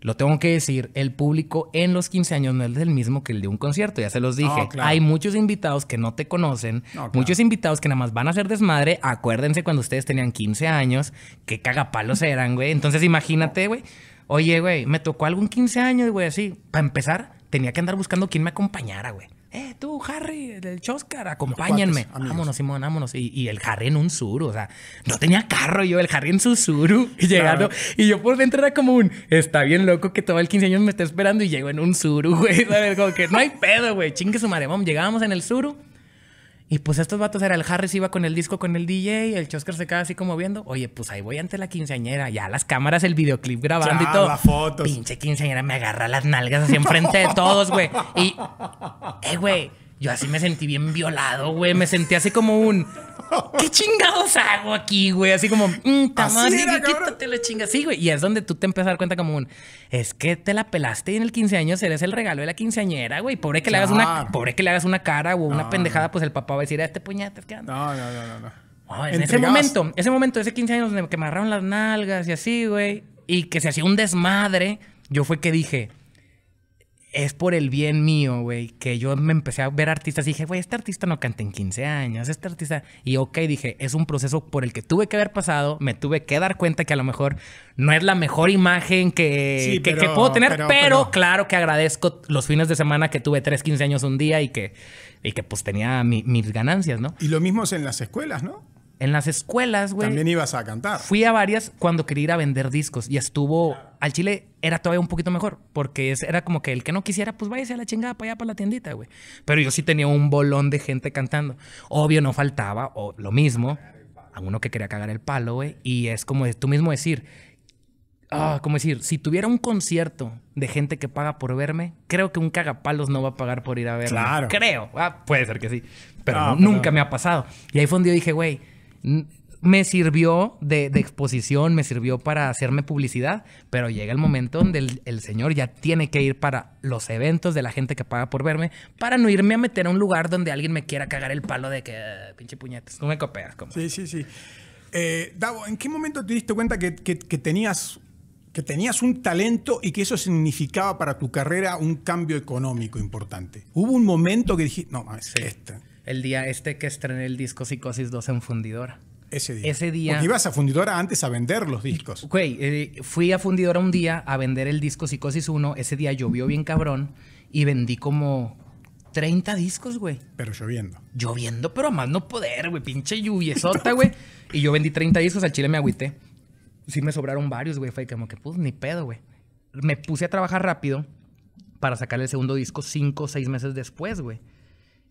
lo tengo que decir, el público en los 15 años no es el mismo que el de un concierto, ya se los dije. Hay muchos invitados que no te conocen, muchos invitados que nada más van a ser desmadre. Acuérdense cuando ustedes tenían 15 años, qué cagapalos eran, güey. Entonces imagínate, güey. Oye, güey, me tocó algún 15 años, güey, así. Para empezar, tenía que andar buscando quién me acompañara, güey. Eh, tú, Harry, el Choscar, acompáñenme. vámonos, Simón, vámonos. Y, el Harry en un suru, o sea, no tenía carro yo, el Harry en su suru, y llegando. Y yo por dentro era como un, está bien loco que todo el 15 años me esté esperando y llego en un suru, güey. Como que no hay pedo, güey, chingue su madre. Vamos, llegábamos en el suru. Y pues estos vatos era el Harris iba con el disco con el DJ, Y el Chosker se queda así como viendo, oye, pues ahí voy ante la quinceañera, ya las cámaras, el videoclip grabando y todo. Pinche quinceañera me agarra las nalgas así enfrente de todos, güey. Y, eh, güey. Yo así me sentí bien violado, güey. Me sentí así como un. ¿Qué chingados hago aquí, güey? Así como, mmm, quítate la chinga. Sí, güey. Y es donde tú te empiezas a dar cuenta como un. Es que te la pelaste y en el 15 años eres el regalo de la quinceañera, güey. Pobre que le hagas una. Pobre que le hagas una cara o una pendejada, pues el papá va a decir, a ah, este puñete, ¿qué No, no, no, no. en ese momento, ese momento, ese 15 años que me agarraron las nalgas y así, güey. Y que se hacía un desmadre. Yo fue que dije, es por el bien mío, güey, que yo me empecé a ver artistas y dije, güey, este artista no canta en 15 años, este artista... Y ok, dije, es un proceso por el que tuve que haber pasado, me tuve que dar cuenta que a lo mejor no es la mejor imagen que, puedo tener, pero, claro que agradezco los fines de semana que tuve 3, 15 años un día y que, y que pues tenía mis ganancias, ¿no? Y lo mismo es en las escuelas, ¿no? En las escuelas, güey. También ibas a cantar. Fui a varias cuando quería ir a vender discos y estuvo. Al Chile era todavía un poquito mejor, porque era como que el que no quisiera, pues váyase a la chingada para allá, para la tiendita, güey. Pero yo sí tenía un bolón de gente cantando. Obvio, no faltaba, o lo mismo, a uno que quería cagar el palo, güey. Y es como tú mismo decir, ah, como decir, si tuviera un concierto de gente que paga por verme, creo que un cagapalos no va a pagar por ir a verme. Claro. Creo. Ah, puede ser que sí. Pero pues nunca me ha pasado. Y ahí fue donde yo dije, güey, me sirvió de, exposición, me sirvió para hacerme publicidad, pero llega el momento donde el, señor ya tiene que ir para los eventos de la gente que paga por verme, para no irme a meter a un lugar donde alguien me quiera cagar el palo de que, ah, pinche puñetes no me copias. Como. Sí, sí, sí. Eh, Davo, ¿en qué momento te diste cuenta que, tenías, que tenías un talento y que eso significaba para tu carrera un cambio económico importante? ¿Hubo un momento que dijiste, no, es esta? el día este que estrené el disco Psicosis 2 en Fundidora. Ese día. Ese día. Porque ibas a Fundidora antes a vender los discos. Güey, eh, fui a Fundidora un día a vender el disco Psicosis 1. Ese día llovió bien cabrón y vendí como 30 discos, güey. Pero lloviendo. Lloviendo, pero a más no poder, güey. Pinche lluviesota, güey. y yo vendí 30 discos, al chile me agüité. Sí me sobraron varios, güey. Fue como que, pues, ni pedo, güey. Me puse a trabajar rápido para sacar el segundo disco cinco o seis meses después, güey.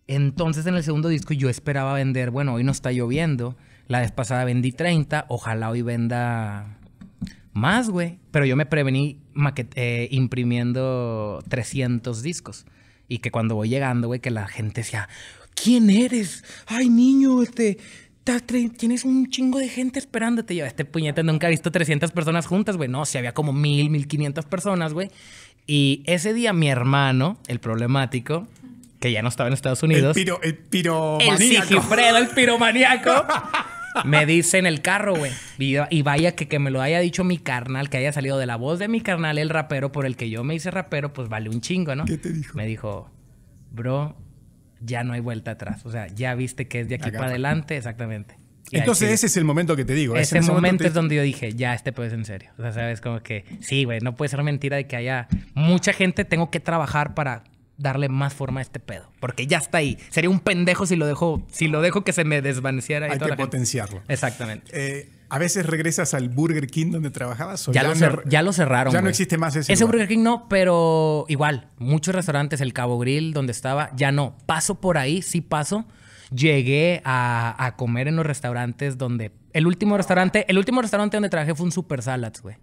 Entonces en el segundo disco yo esperaba vender, bueno, hoy no está lloviendo, la vez pasada vendí 30, ojalá hoy venda más, güey. Pero yo me prevení eh, imprimiendo 300 discos. Y que cuando voy llegando, güey, que la gente sea, ¿quién eres? Ay, niño, este, tienes un chingo de gente esperándote. este puñete nunca he visto 300 personas juntas, güey. No, si había como mil 1500 personas, güey. Y ese día mi hermano, el problemático, que ya no estaba en Estados Unidos. El, piro, el piromaníaco. El el piromaníaco. me dice en el carro, güey. Y, vaya que, que me lo haya dicho mi carnal, que haya salido de la voz de mi carnal, el rapero por el que yo me hice rapero, pues vale un chingo, ¿no? ¿Qué te dijo? Me dijo, bro, ya no hay vuelta atrás. O sea, ya viste que es de aquí para adelante, exactamente. Entonces, ese es el momento que te digo. Ese, momento es donde yo dije, ya, este pues en serio. O sea, sabes, como que, sí, güey, no puede ser mentira de que haya mucha gente, tengo que trabajar para darle más forma a este pedo. Porque ya está ahí. Sería un pendejo si lo dejo, si lo dejo que se me desvaneciera. Hay que potenciarlo. Exactamente. Eh, a veces regresas al Burger King donde trabajabas. ¿o ya, lo cerraron. Ya no existe más ese. Ese Burger King no, pero igual. Muchos restaurantes, el Cabo Grill, donde estaba, ya no. Paso por ahí, sí paso. Llegué a, a comer en los restaurantes donde. El último restaurante, el último restaurante donde trabajé fue un Super Salads, güey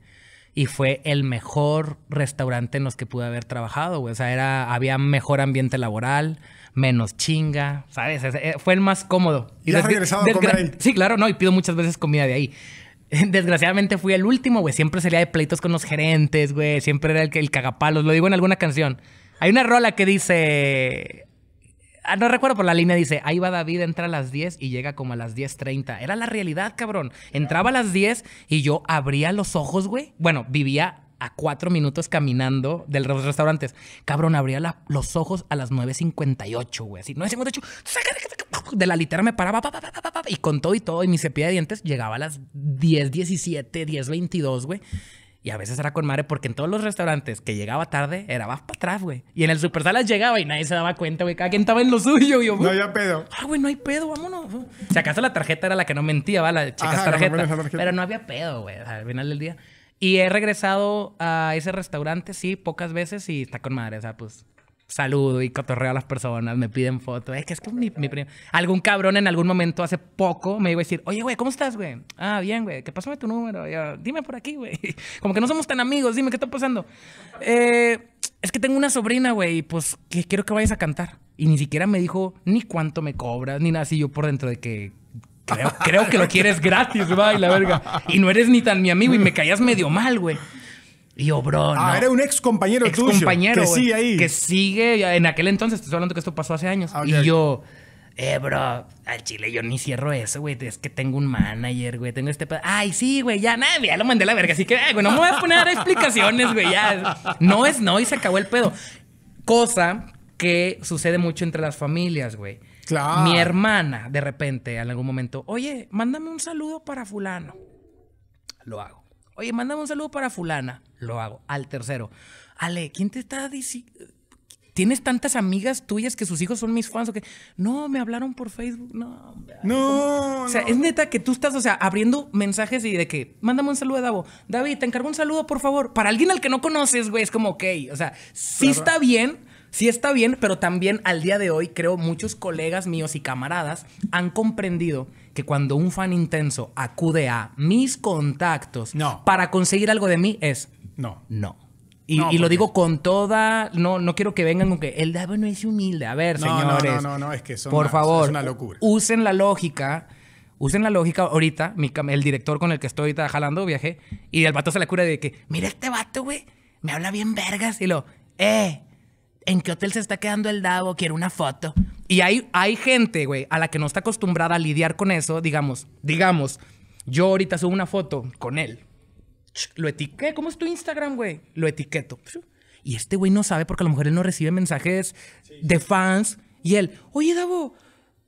y fue el mejor restaurante en los que pude haber trabajado, güey. O sea, era, había mejor ambiente laboral, menos chinga, ¿sabes? Eh, fue el más cómodo. ¿Y, has a comer Sí, claro, no, y pido muchas veces comida de ahí. Desgraciadamente fui el último, güey. Siempre salía de pleitos con los gerentes, güey. Siempre era el, el cagapalos. Lo digo en alguna canción. Hay una rola que dice Ah, no recuerdo, por la línea dice, ahí va David, entra a las 10 y llega como a las 10.30. Era la realidad, cabrón. Entraba a las 10 y yo abría los ojos, güey. Bueno, vivía a cuatro minutos caminando de los restaurantes. Cabrón, abría los ojos a las 9.58, güey. Así, 9.58, de la litera me paraba, y con todo y todo, y mi cepilla de dientes llegaba a las 10.17, 10.22, güey. Y a veces era con madre porque en todos los restaurantes que llegaba tarde era vas para atrás, güey. Y en el supersalas llegaba y nadie se daba cuenta, güey. Cada quien estaba en lo suyo, No había pedo. Ah, güey, no hay pedo, vámonos. Si acaso la tarjeta era la que no mentía, ¿va? La chica tarjeta. Pero no había pedo, güey, al final del día. Y he regresado a ese restaurante, sí, pocas veces y está con madre. O sea, pues saludo y cotorreo a las personas, me piden fotos. Es que es que mi, primo. Algún cabrón en algún momento hace poco me iba a decir, oye, güey, ¿cómo estás, güey? Ah, bien, güey, que pásame tu número. dime por aquí, güey. Como que no somos tan amigos, dime, ¿qué está pasando? Eh, es que tengo una sobrina, güey, y pues que quiero que vayas a cantar. Y ni siquiera me dijo ni cuánto me cobras, ni nada así. Yo por dentro de que creo, creo que lo quieres gratis, güey, la verga. Y no eres ni tan mi amigo y me callas medio mal, güey. Y yo, bro. Ah, era un ex compañero ex tuyo. compañero. Que sigue ahí. Que sigue. En aquel entonces, estoy hablando que esto pasó hace años. Ah, y yo, eh, bro, al chile yo ni cierro eso, güey. Es que tengo un manager, güey. Tengo este. Ay, sí, güey, ya nada, ya lo mandé a la verga. Así que, no me voy a poner a dar explicaciones, güey. Ya. No es no y se acabó el pedo. Cosa que sucede mucho entre las familias, güey. Claro. Mi hermana, de repente, en algún momento, oye, mándame un saludo para Fulano. Lo hago. Oye, mándame un saludo para fulana. Lo hago. Al tercero. Ale, ¿quién te está diciendo? ¿Tienes tantas amigas tuyas que sus hijos son mis fans o que no me hablaron por Facebook? No. No, no. O sea, es neta que tú estás, o sea, abriendo mensajes y de que mándame un saludo a Davo. David, te encargo un saludo, por favor. Para alguien al que no conoces, güey, es como, ok. O sea, sí está bien, sí está bien, pero también al día de hoy creo muchos colegas míos y camaradas han comprendido que cuando un fan intenso acude a mis contactos para conseguir algo de mí es no. No. Y, lo digo con toda. No, no quiero que vengan con que el Davo ah, no es humilde. A ver, señores. No, no, no, es que son Por una, favor, es una locura. Usen la lógica. Usen la lógica ahorita. el director con el que estoy jalando viaje. Y el vato se le cura de que, mira este vato, güey. Me habla bien vergas. Y lo, eh, ¿en qué hotel se está quedando el Davo? Quiero una foto. Y hay, hay gente, güey, a la que no está acostumbrada a lidiar con eso. Digamos, digamos, yo ahorita subo una foto con él. Lo etiqueté. ¿Cómo es tu Instagram, güey? Lo etiqueto. Y este güey no sabe porque a lo mejor él no recibe mensajes de fans. Y él, oye, Davo,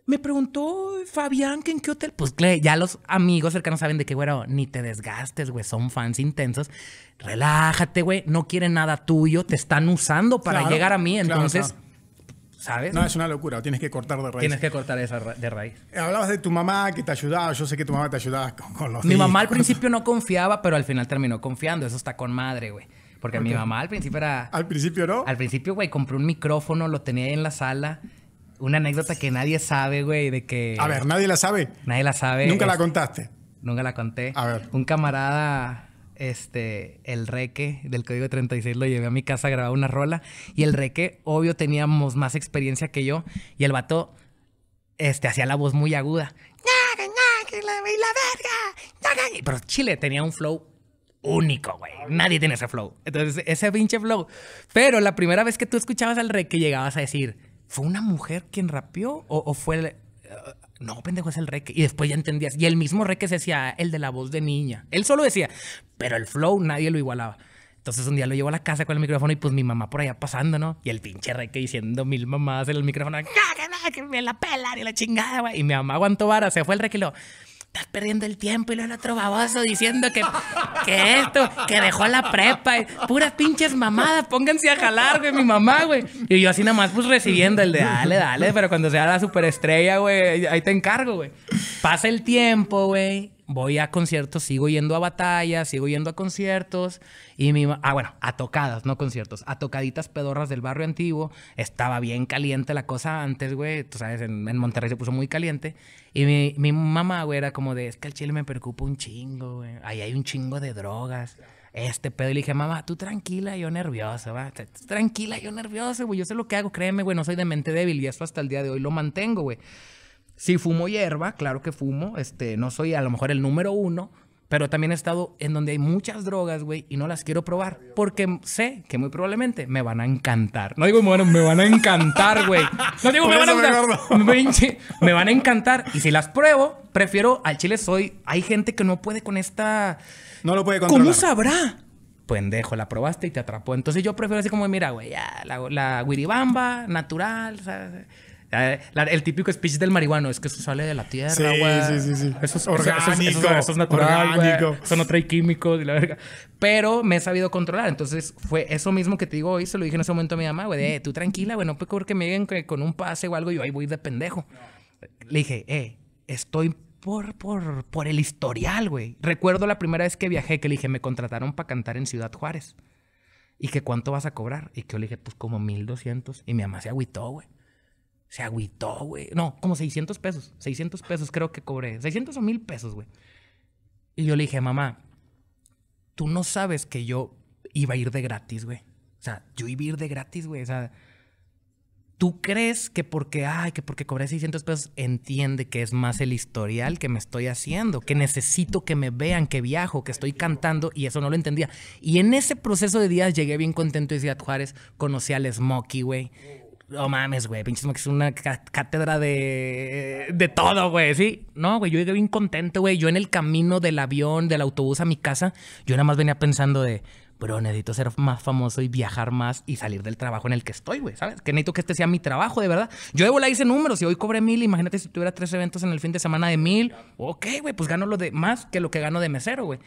me preguntó Fabián que en qué hotel. Pues ya los amigos cercanos saben de qué, güey, ni te desgastes, güey, son fans intensos. Relájate, güey, no quieren nada tuyo, te están usando para llegar a mí. Entonces, ¿Sabes? No, es una locura, tienes que cortar de raíz. Tienes que cortar esa de raíz. Eh, hablabas de tu mamá que te ayudaba, yo sé que tu mamá te ayudaba con, los Mi mamá al principio no confiaba, pero al final terminó confiando, eso está con madre, güey. Porque mi mamá al principio era... ¿Al principio no? Al principio, güey, compré un micrófono, lo tenía ahí en la sala. Una anécdota que nadie sabe, güey, de que... A ver, nadie la sabe. Nadie la sabe. Nunca la contaste. Nunca la conté. A ver. Un camarada este, el reque del código 36 lo llevé a mi casa a grabar una rola. Y el reque, obvio, teníamos más experiencia que yo. Y el vato, este, hacía la voz muy aguda. Pero Chile tenía un flow único, güey. Nadie tiene ese flow. Entonces, ese pinche flow. Pero la primera vez que tú escuchabas al reque, llegabas a decir, ¿fue una mujer quien rapeó? ¿O, fue el... No, pendejo, es el reque. Y después ya entendías. Y el mismo reque se decía el de la voz de niña. Él solo decía, pero el flow nadie lo igualaba. Entonces un día lo llevo a la casa con el micrófono y pues mi mamá por allá pasando, ¿no? Y el pinche reque diciendo mil mamás en el micrófono, que, me la pela y la chingada, güey. Y mi mamá aguantó vara, se fue el reque y lo estás perdiendo el tiempo y el otro baboso diciendo que, esto, que dejó la prepa, y puras pinches mamadas, pónganse a jalar, güey, mi mamá, güey. Y yo así nada más pues recibiendo el de dale, dale, pero cuando sea la superestrella, güey, ahí te encargo, güey. Pasa el tiempo, güey. Voy a conciertos, sigo yendo a batallas, sigo yendo a conciertos. Y mi mamá, ah, bueno, a tocadas, no conciertos, a tocaditas pedorras del barrio antiguo. Estaba bien caliente la cosa antes, güey. Tú sabes, en, Monterrey se puso muy caliente. Y mi, mamá, güey, era como de, es que el chile me preocupa un chingo, güey. Ahí hay un chingo de drogas este pedo. Y le dije, mamá, tú tranquila, yo nervioso, va. Tranquila, yo nervioso, güey. Yo sé lo que hago, créeme, güey. No soy de mente débil y eso hasta el día de hoy lo mantengo, güey. Si fumo hierba, claro que fumo. Este, no soy a lo mejor el número uno, pero también he estado en donde hay muchas drogas, güey, y no las quiero probar. Porque sé que muy probablemente me van a encantar. No digo, bueno, me van a encantar, güey. No digo, me van a encantar. Me van a encantar. Y si las pruebo, prefiero al chile soy. Hay gente que no puede con esta. No lo puede controlar. ¿Cómo sabrá? pendejo, la probaste y te atrapó. Entonces yo prefiero así como, mira, güey, la, la wiribamba, natural, ¿sabes? el típico speech del marihuano es que eso sale de la tierra, Sí, sí, sí, Eso es orgánico. Eso, es natural, Eso no trae químicos y la verga. Pero me he sabido controlar. Entonces, fue eso mismo que te digo hoy. Se lo dije en ese momento a mi mamá, güey. Eh, tú tranquila, güey. No puedo que me lleguen con un pase o algo. Y yo ahí voy de pendejo. Le dije, eh, estoy por, por, por el historial, güey. Recuerdo la primera vez que viajé que le dije, me contrataron para cantar en Ciudad Juárez. Y que, ¿cuánto vas a cobrar? Y que yo le dije, pues como 1200. Y mi mamá se agüitó, güey. Se agüitó, güey. No, como 600 pesos. 600 pesos creo que cobré. 600 o 1000 pesos, güey. Y yo le dije, mamá, tú no sabes que yo iba a ir de gratis, güey. O sea, yo iba a ir de gratis, güey. O sea, tú crees que porque, ay, que porque cobré 600 pesos, entiende que es más el historial que me estoy haciendo, que necesito que me vean, que viajo, que estoy cantando, y eso no lo entendía. Y en ese proceso de días llegué bien contento y decía, Juárez, conocí al Smokey, güey. No mames, güey, pinches es una cátedra de, de todo, güey, ¿sí? No, güey, yo llegué bien contento, güey. Yo en el camino del avión, del autobús a mi casa, yo nada más venía pensando de, bro, necesito ser más famoso y viajar más y salir del trabajo en el que estoy, güey, ¿sabes? Que necesito que este sea mi trabajo, de verdad. Yo de la hice números y hoy cobré mil. Imagínate si tuviera tres eventos en el fin de semana de mil. Ok, güey, pues gano lo de más que lo que gano de mesero, güey.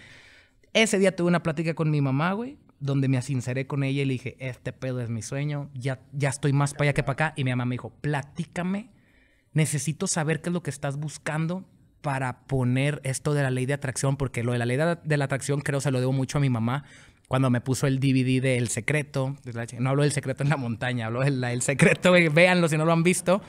Ese día tuve una plática con mi mamá, güey, donde me sinceré con ella y le dije, este pedo es mi sueño, ya, ya estoy más para allá que para acá. Y mi mamá me dijo, platícame, necesito saber qué es lo que estás buscando para poner esto de la ley de atracción, porque lo de la ley de, la atracción creo se lo debo mucho a mi mamá, cuando me puso el DVD de El Secreto, no hablo del secreto en la montaña, hablo del el Secreto, véanlo si no lo han visto.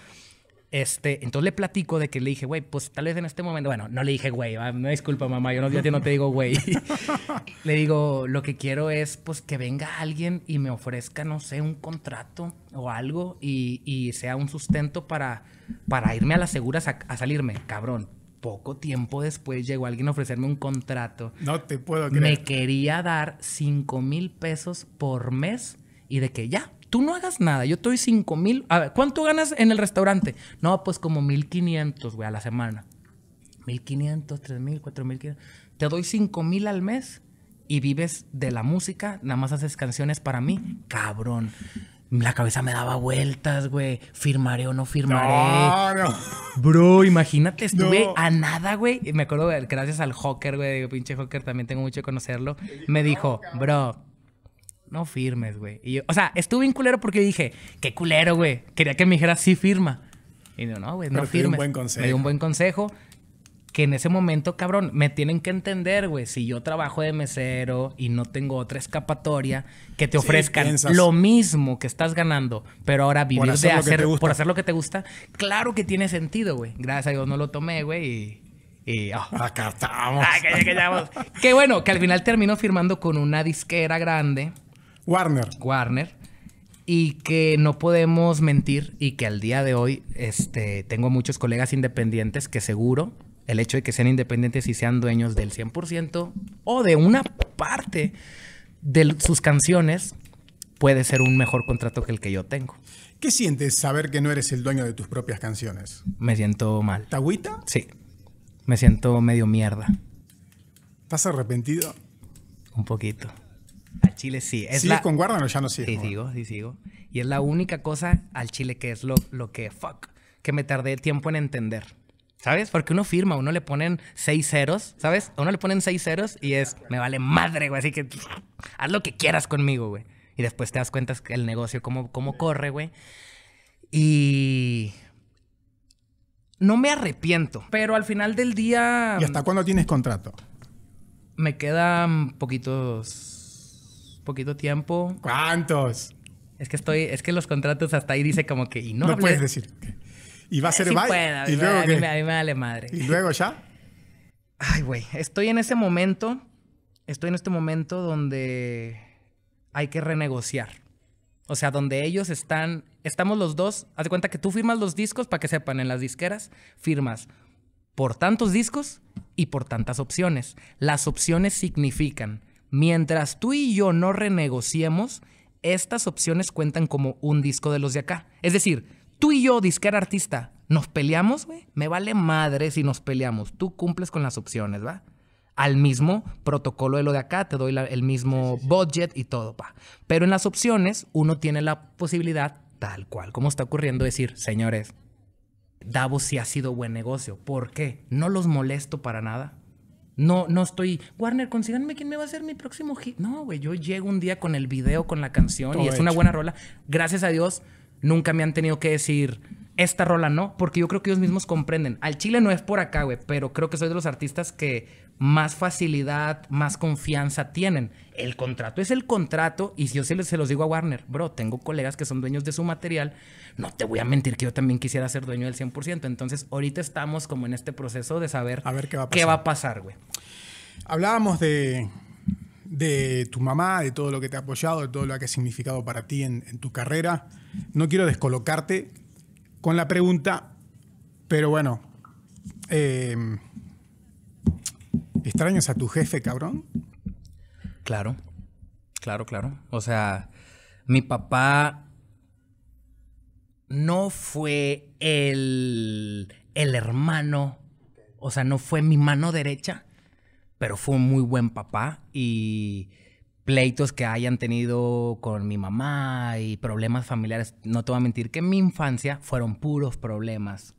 Este, entonces le platico de que le dije, güey, pues tal vez en este momento, bueno, no le dije, güey, me disculpa, mamá, yo no, te digo, güey. le digo, lo que quiero es, pues, que venga alguien y me ofrezca, no sé, un contrato o algo y, sea un sustento para, para irme a las seguras a, salirme, cabrón poco tiempo después llegó alguien a ofrecerme un contrato. No te puedo creer. Me quería dar 5 mil pesos por mes y de que ya, Tú no hagas nada, yo te doy 5 mil. A ver, ¿cuánto ganas en el restaurante? No, pues como 1500, güey, a la semana. 1500, 3000, quinientos. Te doy cinco mil al mes y vives de la música, nada más haces canciones para mí. Cabrón. La cabeza me daba vueltas, güey. ¿Firmaré o no firmaré? No, no. Bro, imagínate, estuve a nada, güey. Y Me acuerdo, gracias al Hawker, güey. Pinche Hawker, también tengo mucho que conocerlo. Me dijo, bro, no firmes, güey. o sea, estuve en culero porque dije, qué culero, güey. Quería que me dijera, sí firma. Y no, güey, no firmes. Me dio un buen consejo. un buen consejo. Que en ese momento, cabrón, me tienen que entender, güey. Si yo trabajo de mesero y no tengo otra escapatoria, que te ofrezcan lo mismo que estás ganando, pero ahora vivir por hacer lo que te gusta, claro que tiene sentido, güey. Gracias a Dios no lo tomé, güey, y ah. acá estamos. Ah, que, bueno, que al final termino firmando con una disquera grande Warner. Warner. Y que no podemos mentir y que al día de hoy este, tengo muchos colegas independientes que seguro el hecho de que sean independientes y sean dueños del 100% o de una parte de sus canciones puede ser un mejor contrato que el que yo tengo. ¿Qué sientes saber que no eres el dueño de tus propias canciones? Me siento mal. ¿Tagüita? Sí. Me siento medio mierda. ¿Estás arrepentido? Un poquito. Al chile sí. Es con Guardian o ya no sigues? Sí, sigo, sí, sigo. Y es la única cosa al chile que es lo, lo que, fuck, que me tardé tiempo en entender. ¿Sabes? Porque uno firma, uno le ponen seis ceros, ¿sabes? A uno le ponen seis ceros y es, me vale madre, güey. Así que haz lo que quieras conmigo, güey. Y después te das cuenta el negocio, cómo, cómo corre, güey. Y no me arrepiento, pero al final del día... ¿Y hasta cuándo tienes contrato? Me quedan poquitos poquito tiempo. ¿Cuántos? Es que estoy, es que los contratos hasta ahí dice como que y no. puedes decir. Y va a ser y luego me vale madre. Y luego ya. Ay, güey, estoy en ese momento, estoy en este momento donde hay que renegociar. O sea, donde ellos están, estamos los dos, haz de cuenta que tú firmas los discos para que sepan, en las disqueras firmas por tantos discos y por tantas opciones. Las opciones significan Mientras tú y yo no renegociemos, estas opciones cuentan como un disco de los de acá. Es decir, tú y yo, disquera artista, nos peleamos, Me vale madre si nos peleamos. Tú cumples con las opciones, ¿va? Al mismo protocolo de lo de acá, te doy el mismo budget y todo, pa. Pero en las opciones, uno tiene la posibilidad, tal cual, como está ocurriendo, decir, señores, Davos si ha sido buen negocio. ¿Por qué? No los molesto para nada no, no estoy, Warner, consíganme quién me va a hacer mi próximo hit. No, güey, yo llego un día con el video, con la canción y es una buena rola. Gracias a Dios, nunca me han tenido que decir, esta rola no, porque yo creo que ellos mismos comprenden. Al chile no es por acá, güey, pero creo que soy de los artistas que más facilidad, más confianza tienen. El contrato es el contrato y si yo se, los digo a Warner, bro, tengo colegas que son dueños de su material, no te voy a mentir que yo también quisiera ser dueño del 100%. Entonces, ahorita estamos como en este proceso de saber qué va a pasar. güey. Hablábamos de, tu mamá, de todo lo que te ha apoyado, de todo lo que ha significado para ti en, en tu carrera. No quiero descolocarte con la pregunta, pero bueno, eh, ¿Extrañas a tu jefe, cabrón? Claro, claro, claro. O sea, mi papá no fue el, el hermano, o sea, no fue mi mano derecha, pero fue un muy buen papá y pleitos que hayan tenido con mi mamá y problemas familiares, no te voy a mentir que en mi infancia fueron puros problemas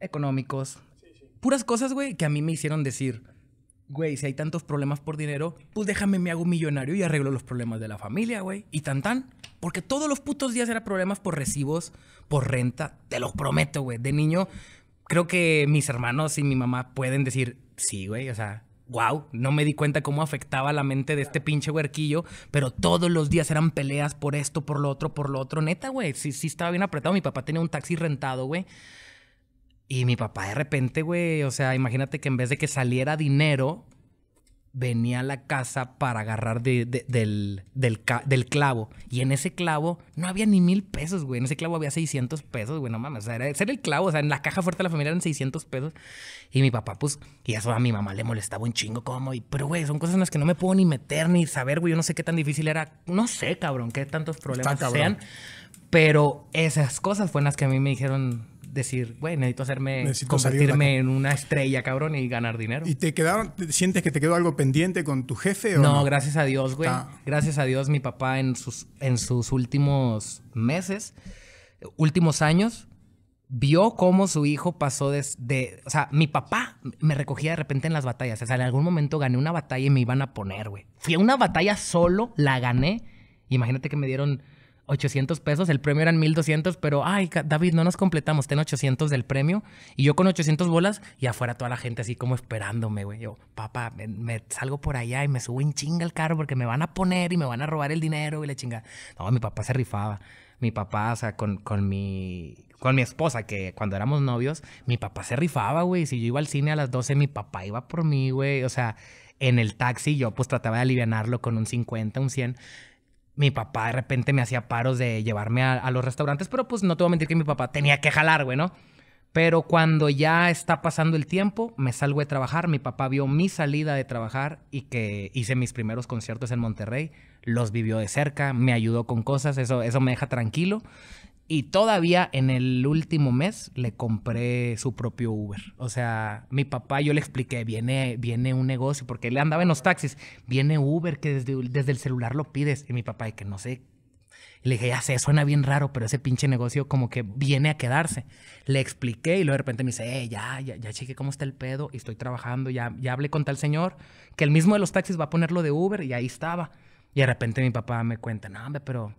económicos, puras cosas, güey, que a mí me hicieron decir, güey, si hay tantos problemas por dinero, pues déjame, me hago millonario y arreglo los problemas de la familia, güey. Y tan tan. Porque todos los putos días eran problemas por recibos, por renta. Te los prometo, güey. De niño, creo que mis hermanos y mi mamá pueden decir, sí, güey, o sea, wow, no me di cuenta cómo afectaba la mente de este pinche huerquillo, pero todos los días eran peleas por esto, por lo otro, por lo otro. Neta, güey, sí, sí estaba bien apretado. Mi papá tenía un taxi rentado, güey. Y mi papá de repente, güey, o sea, imagínate que en vez de que saliera dinero, venía a la casa para agarrar de, del, clavo. Y en ese clavo no había ni mil pesos, güey. En ese clavo había 600 pesos, güey. No mames, o sea, era, el clavo. O sea, en la caja fuerte de la familia eran 600 pesos. Y mi papá, pues, y eso a mi mamá le molestaba un chingo. Como, y, pero, güey, son cosas en las que no me puedo ni meter ni saber, güey. Yo no sé qué tan difícil era. No sé, cabrón, qué tantos problemas sean. Pero esas cosas fueron las que a mí me dijeron decir, güey, necesito hacerme, convertirme en una estrella, cabrón, y ganar dinero. ¿Y te quedaron, sientes que te quedó algo pendiente con tu jefe no? gracias a Dios, güey. Gracias a Dios, mi papá en sus, en sus últimos meses, últimos años, vio cómo su hijo pasó desde, O sea, mi papá me recogía de repente en las batallas. O sea, en algún momento gané una batalla y me iban a poner, güey. Fui a una batalla solo, la gané. Imagínate que me dieron 800 pesos, el premio eran 1200, pero ay, David, no nos completamos, ten 800 del premio. Y yo con 800 bolas y afuera toda la gente así como esperándome, güey. Yo, papá, me, salgo por allá y me subo en chinga el carro porque me van a poner y me van a robar el dinero y la chinga. No, mi papá se rifaba. Mi papá, o sea, con, mi con mi esposa, que cuando éramos novios, mi papá se rifaba, güey. Si yo iba al cine a las 12, mi papá iba por mí, güey. O sea, en el taxi yo pues trataba de aliviarlo con un 50, un 100 mi papá de repente me hacía paros de llevarme a, los restaurantes, pero pues no te voy a mentir que mi papá tenía que jalar, güey, ¿no? Pero cuando ya está pasando el tiempo, me salgo de trabajar, mi papá vio mi salida de trabajar y que hice mis primeros conciertos en Monterrey, los vivió de cerca, me ayudó con cosas, eso, eso me deja tranquilo. Y todavía en el último mes le compré su propio Uber. O sea, mi papá, yo le expliqué, viene, viene un negocio, porque él andaba en los taxis, viene Uber que desde, desde el celular lo pides. Y mi papá, de que no sé. Le dije, ya sé, suena bien raro, pero ese pinche negocio como que viene a quedarse. Le expliqué y luego de repente me dice, ya, ya, ya cheque cómo está el pedo y estoy trabajando, ya, ya hablé con tal señor, que el mismo de los taxis va a ponerlo de Uber y ahí estaba. Y de repente mi papá me cuenta, no, hombre, pero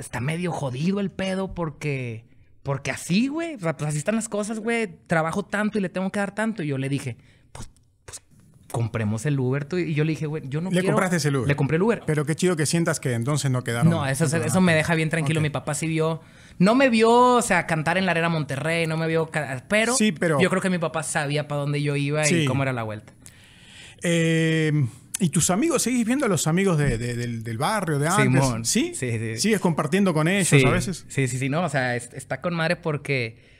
está, medio jodido el pedo porque, porque así, güey, pues así están las cosas, güey, trabajo tanto y le tengo que dar tanto. Y yo le dije, pues, pues compremos el Uber, tú. Y yo le dije, güey, yo no le quiero... Le compraste el Uber. Le compré el Uber. Pero qué chido que sientas que entonces no quedaron... No, eso, eso me deja bien tranquilo. Mi papá sí vio... No me vio, o sea, cantar en la arena Monterrey, no me vio... Pero, sí, pero... yo creo que mi papá sabía para dónde yo iba y cómo era la vuelta. Eh... ¿Y tus amigos? ¿Seguís viendo a los amigos del, barrio, de antes? Simón. ¿Sí? Sí, sigues compartiendo con ellos a veces? Sí, sí, sí. No, o sea, está con madre porque...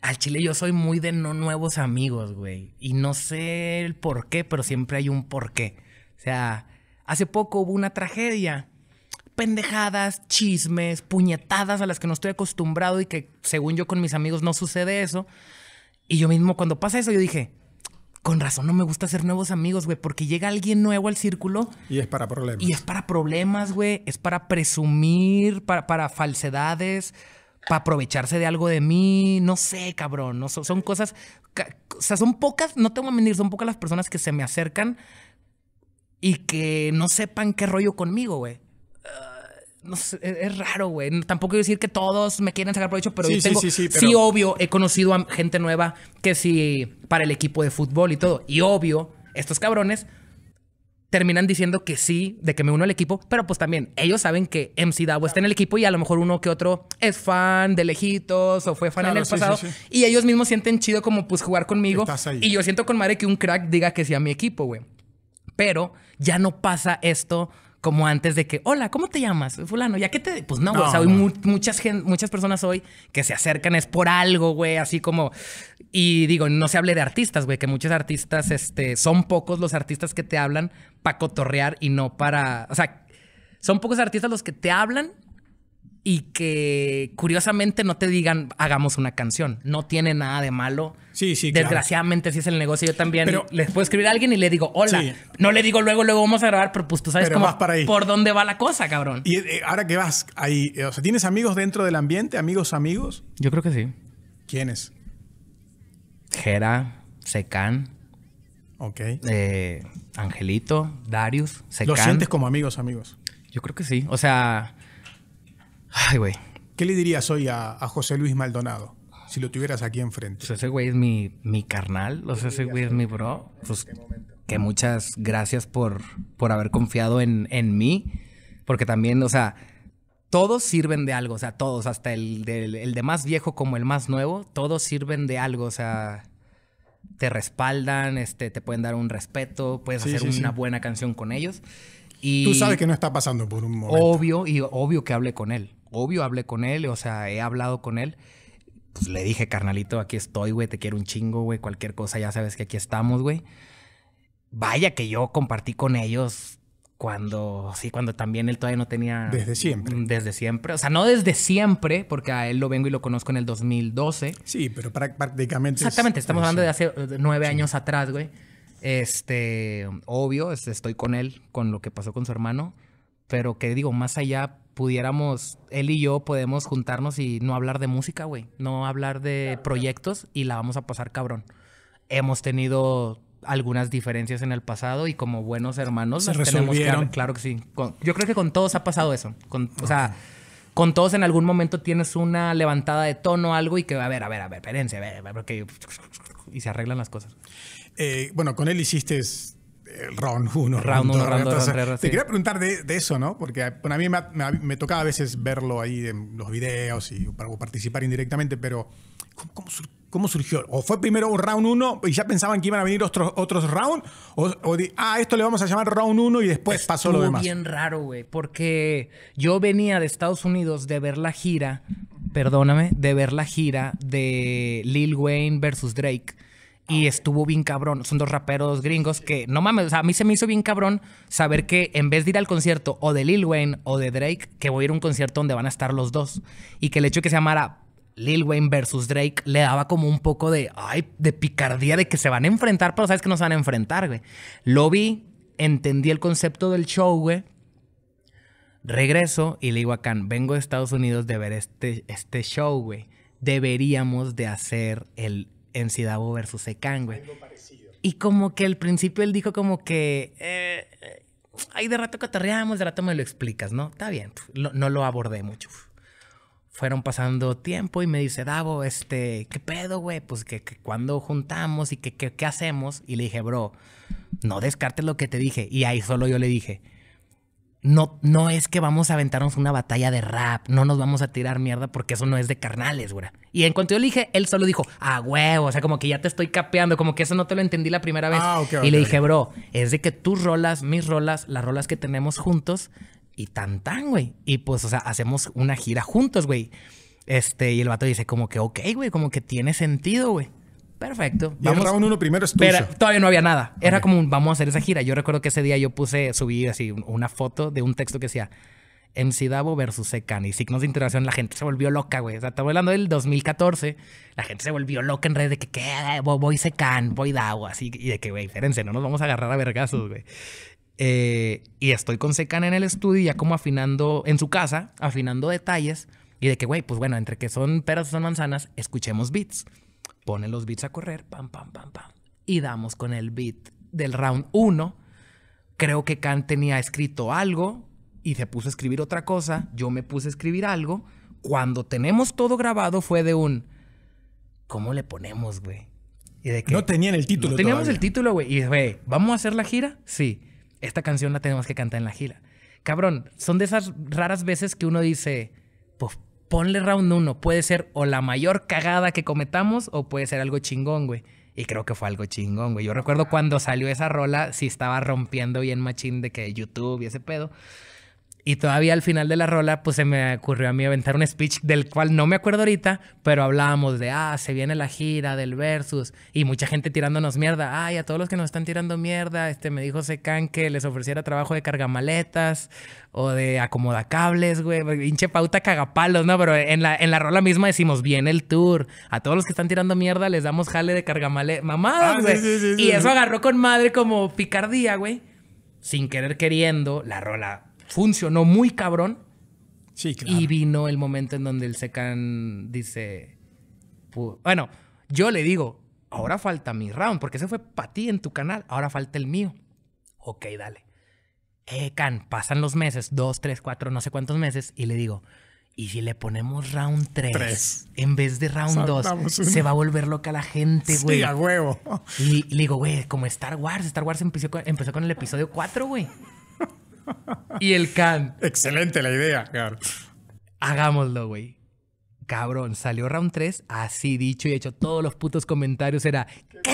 Al chile yo soy muy de no nuevos amigos, güey. Y no sé el por qué, pero siempre hay un por qué. O sea, hace poco hubo una tragedia. Pendejadas, chismes, puñetadas a las que no estoy acostumbrado y que según yo con mis amigos no sucede eso. Y yo mismo cuando pasa eso yo dije, con razón no me gusta hacer nuevos amigos, güey, porque llega alguien nuevo al círculo. Y es para problemas. Y es para problemas, güey. Es para presumir, para, falsedades, para aprovecharse de algo de mí. No sé, cabrón. son, cosas. O sea, son pocas, no tengo a mentir, son pocas las personas que se me acercan y que no sepan qué rollo conmigo, güey no e-, es raro, güey. Tampoco quiero decir que todos me quieren sacar provecho, pero sí, sí, sí, sí, obvio, he conocido a gente nueva que sí para el equipo de fútbol y todo. Y obvio, estos cabrones terminan diciendo que sí, de que me uno al equipo, pero pues también ellos saben que MC Davo está en el equipo y a lo mejor uno que otro es fan de lejitos o fue fan en el pasado y ellos mismos sienten chido como pues jugar conmigo y yo siento con madre que un crack diga que sí a mi equipo, güey. Pero ya no pasa esto como antes de que, hola, ¿cómo te llamas? Fulano, ¿ya qué te...? Pues no, o sea, muchas, personas hoy que se acercan es por algo, güey, así como... Y digo, no se hable de artistas, güey, que muchos artistas, este, son pocos los artistas que te hablan para cotorrear y no para... O sea, son pocos artistas los que te hablan y que curiosamente no te digan hagamos una canción. No tiene nada de malo. Sí, sí. Desgraciadamente, si es el negocio. Yo también pero, les puedo escribir a alguien y le digo, hola. No le digo luego, luego vamos a grabar, pero pues tú sabes por dónde va la cosa, cabrón. Y eh, ahora que vas ahí, eh, o sea, ¿tienes amigos dentro del ambiente? ¿Amigos, amigos? Yo creo que sí. ¿Quiénes? Jera, Secan. Ok. Eh, Angelito, Darius, Secan. ¿Los sientes como amigos, amigos? Yo creo que sí. O sea, Ay, güey. ¿Qué le dirías hoy a, José Luis Maldonado? Si lo tuvieras aquí enfrente. Pues ese güey es mi, carnal. O sea, ese güey es mi bro. Pues que muchas gracias por, por haber confiado en, en mí. Porque también, o sea, todos sirven de algo, o sea, todos, hasta el, el de más viejo como el más nuevo, todos sirven de algo, o sea, te respaldan, este, te pueden dar un respeto, puedes hacer una buena canción con ellos. Y Tú sabes que no está pasando por un momento. Obvio, y obvio que hable con él obvio hablé con él, o sea, he hablado con él. Pues le dije, carnalito, aquí estoy, güey, te quiero un chingo, güey, cualquier cosa, ya sabes que aquí estamos, güey. Vaya que yo compartí con ellos cuando, sí, cuando también él todavía no tenía... Desde siempre. Desde siempre. O sea, no desde siempre, porque a él lo vengo y lo conozco en el 2012. Sí, pero prácticamente... Exactamente, estamos hablando de hace eh, nueve años atrás, güey. Este, obvio, estoy con él, con lo que pasó con su hermano, pero que digo, más allá, pudiéramos, él y yo podemos juntarnos y no hablar de música, güey, no hablar de proyectos y la vamos a pasar cabrón. Hemos tenido algunas diferencias en el pasado y como buenos hermanos Tenemos que, claro que sí. yo creo que con todos ha pasado eso. O sea, con todos en algún momento tienes una levantada de tono o algo y que, a ver, a ver, a ver, espérense, a ver, a porque... Y se arreglan las cosas. Eh, bueno, con él hiciste round 1. Round 1, 2. Te quería preguntar de, eso, ¿no? Porque a mí me, tocaba a veces verlo ahí en los videos y participar indirectamente, pero ¿cómo, surgió? ¿O fue primero un round 1 y ya pensaban que iban a venir otros, otros rounds? ¿O, ah, esto le vamos a llamar round 1 y después pasó lo demás? bien raro, güey, porque yo venía de Estados Unidos de ver la gira, perdóname, de ver la gira de Lil Wayne versus Drake y estuvo bien cabrón. Son dos raperos gringos que, no mames, o sea, a mí se me hizo bien cabrón saber que en vez de ir al concierto o de Lil Wayne o de Drake, que voy a ir a un concierto donde van a estar los dos. Y que el hecho de que se llamara Lil Wayne versus Drake le daba como un poco de, ay, de picardía de que se van a enfrentar, pero sabes que no se van a enfrentar, güey. Lo vi, entendí el concepto del show, güey. Regreso y le digo a Khan, vengo de Estados Unidos de ver este, este show, güey. Deberíamos de hacer el en Sidabo versus Secán, güey. Y como que al principio él dijo como que... Eh, ahí de rato que cotorreamos, de rato me lo explicas, ¿no? Está bien, no lo abordé mucho. Fueron pasando tiempo y me dice, Davo, este, ¿qué pedo, güey? Pues que, cuando juntamos y que, qué hacemos. Y le dije, bro, no descartes lo que te dije. Y ahí solo yo le dije, no, no es que vamos a aventarnos una batalla de rap, no nos vamos a tirar mierda porque eso no es de carnales, güey. Y en cuanto yo le dije, él solo dijo, ah, huevo, o sea, como que ya te estoy capeando, como que eso no te lo entendí la primera vez. Ah, y le dije, bro, es de que tus rolas, mis rolas, las rolas que tenemos juntos y tan tan, güey. Y pues, o sea, hacemos una gira juntos, güey. Este, y el vato dice, como que, ok, güey, como que tiene sentido, güey. Perfecto. vamos. a uno primero espera Pero todavía no había nada. Era como vamos a hacer esa gira. Yo recuerdo que ese día yo puse, subí así una foto de un texto que decía en Davo versus Secan y signos de interacción. La gente se volvió loca, güey. O sea, estamos hablando del 2014. La gente se volvió loca en redes de que, ¿qué? Voy Secan, voy Davo, así. Y de que, güey, espérense, no nos vamos a agarrar a vergazos, güey. Eh, y estoy con Secan en el estudio, ya como afinando, en su casa, afinando detalles. Y de que, güey, pues bueno, entre que son peras son manzanas, escuchemos beats pone los beats a correr, pam, pam, pam, pam. Y damos con el beat del round 1. Creo que Khan tenía escrito algo y se puso a escribir otra cosa. Yo me puse a escribir algo. Cuando tenemos todo grabado fue de un... ¿Cómo le ponemos, güey? Y de que, no tenían el título. No teníamos el título, güey. Y güey, ¿vamos a hacer la gira? Sí. Esta canción la tenemos que cantar en la gira. Cabrón, son de esas raras veces que uno dice, pues ponle round uno, Puede ser o la mayor cagada que cometamos o puede ser algo chingón, güey. Y creo que fue algo chingón, güey. Yo recuerdo cuando salió esa rola, si estaba rompiendo bien machín de que YouTube y ese pedo. Y todavía al final de la rola, pues se me ocurrió a mí aventar un speech del cual no me acuerdo ahorita, pero hablábamos de, ah, se viene la gira del versus y mucha gente tirándonos mierda. Ay, a todos los que nos están tirando mierda, este me dijo Secan que les ofreciera trabajo de cargamaletas o de acomodacables, güey. Pinche pauta cagapalos, ¿no? Pero en la, en la rola misma decimos, viene el tour. A todos los que están tirando mierda les damos jale de cargamaletas. Mamadas, ah, güey. y eso agarró con madre como picardía, güey sin querer queriendo, la rola funcionó muy cabrón. Y vino el momento en donde el Secan dice. Bueno, yo le digo, ahora falta mi round, porque ese fue para ti en tu canal, ahora falta el mío. Ok, dale. Eh, Can, pasan los meses, dos, tres, cuatro, no sé cuántos meses, y le digo, ¿y si le ponemos round tres en vez de round dos Se va a volver loca la gente, güey. a huevo. Y, le digo, güey, como Star Wars, Star Wars empezó con, el episodio cuatro, güey y el can Excelente la idea, Hagámoslo, güey. Cabrón, salió round 3 así dicho y hecho. Todos los putos comentarios era ¿Qué?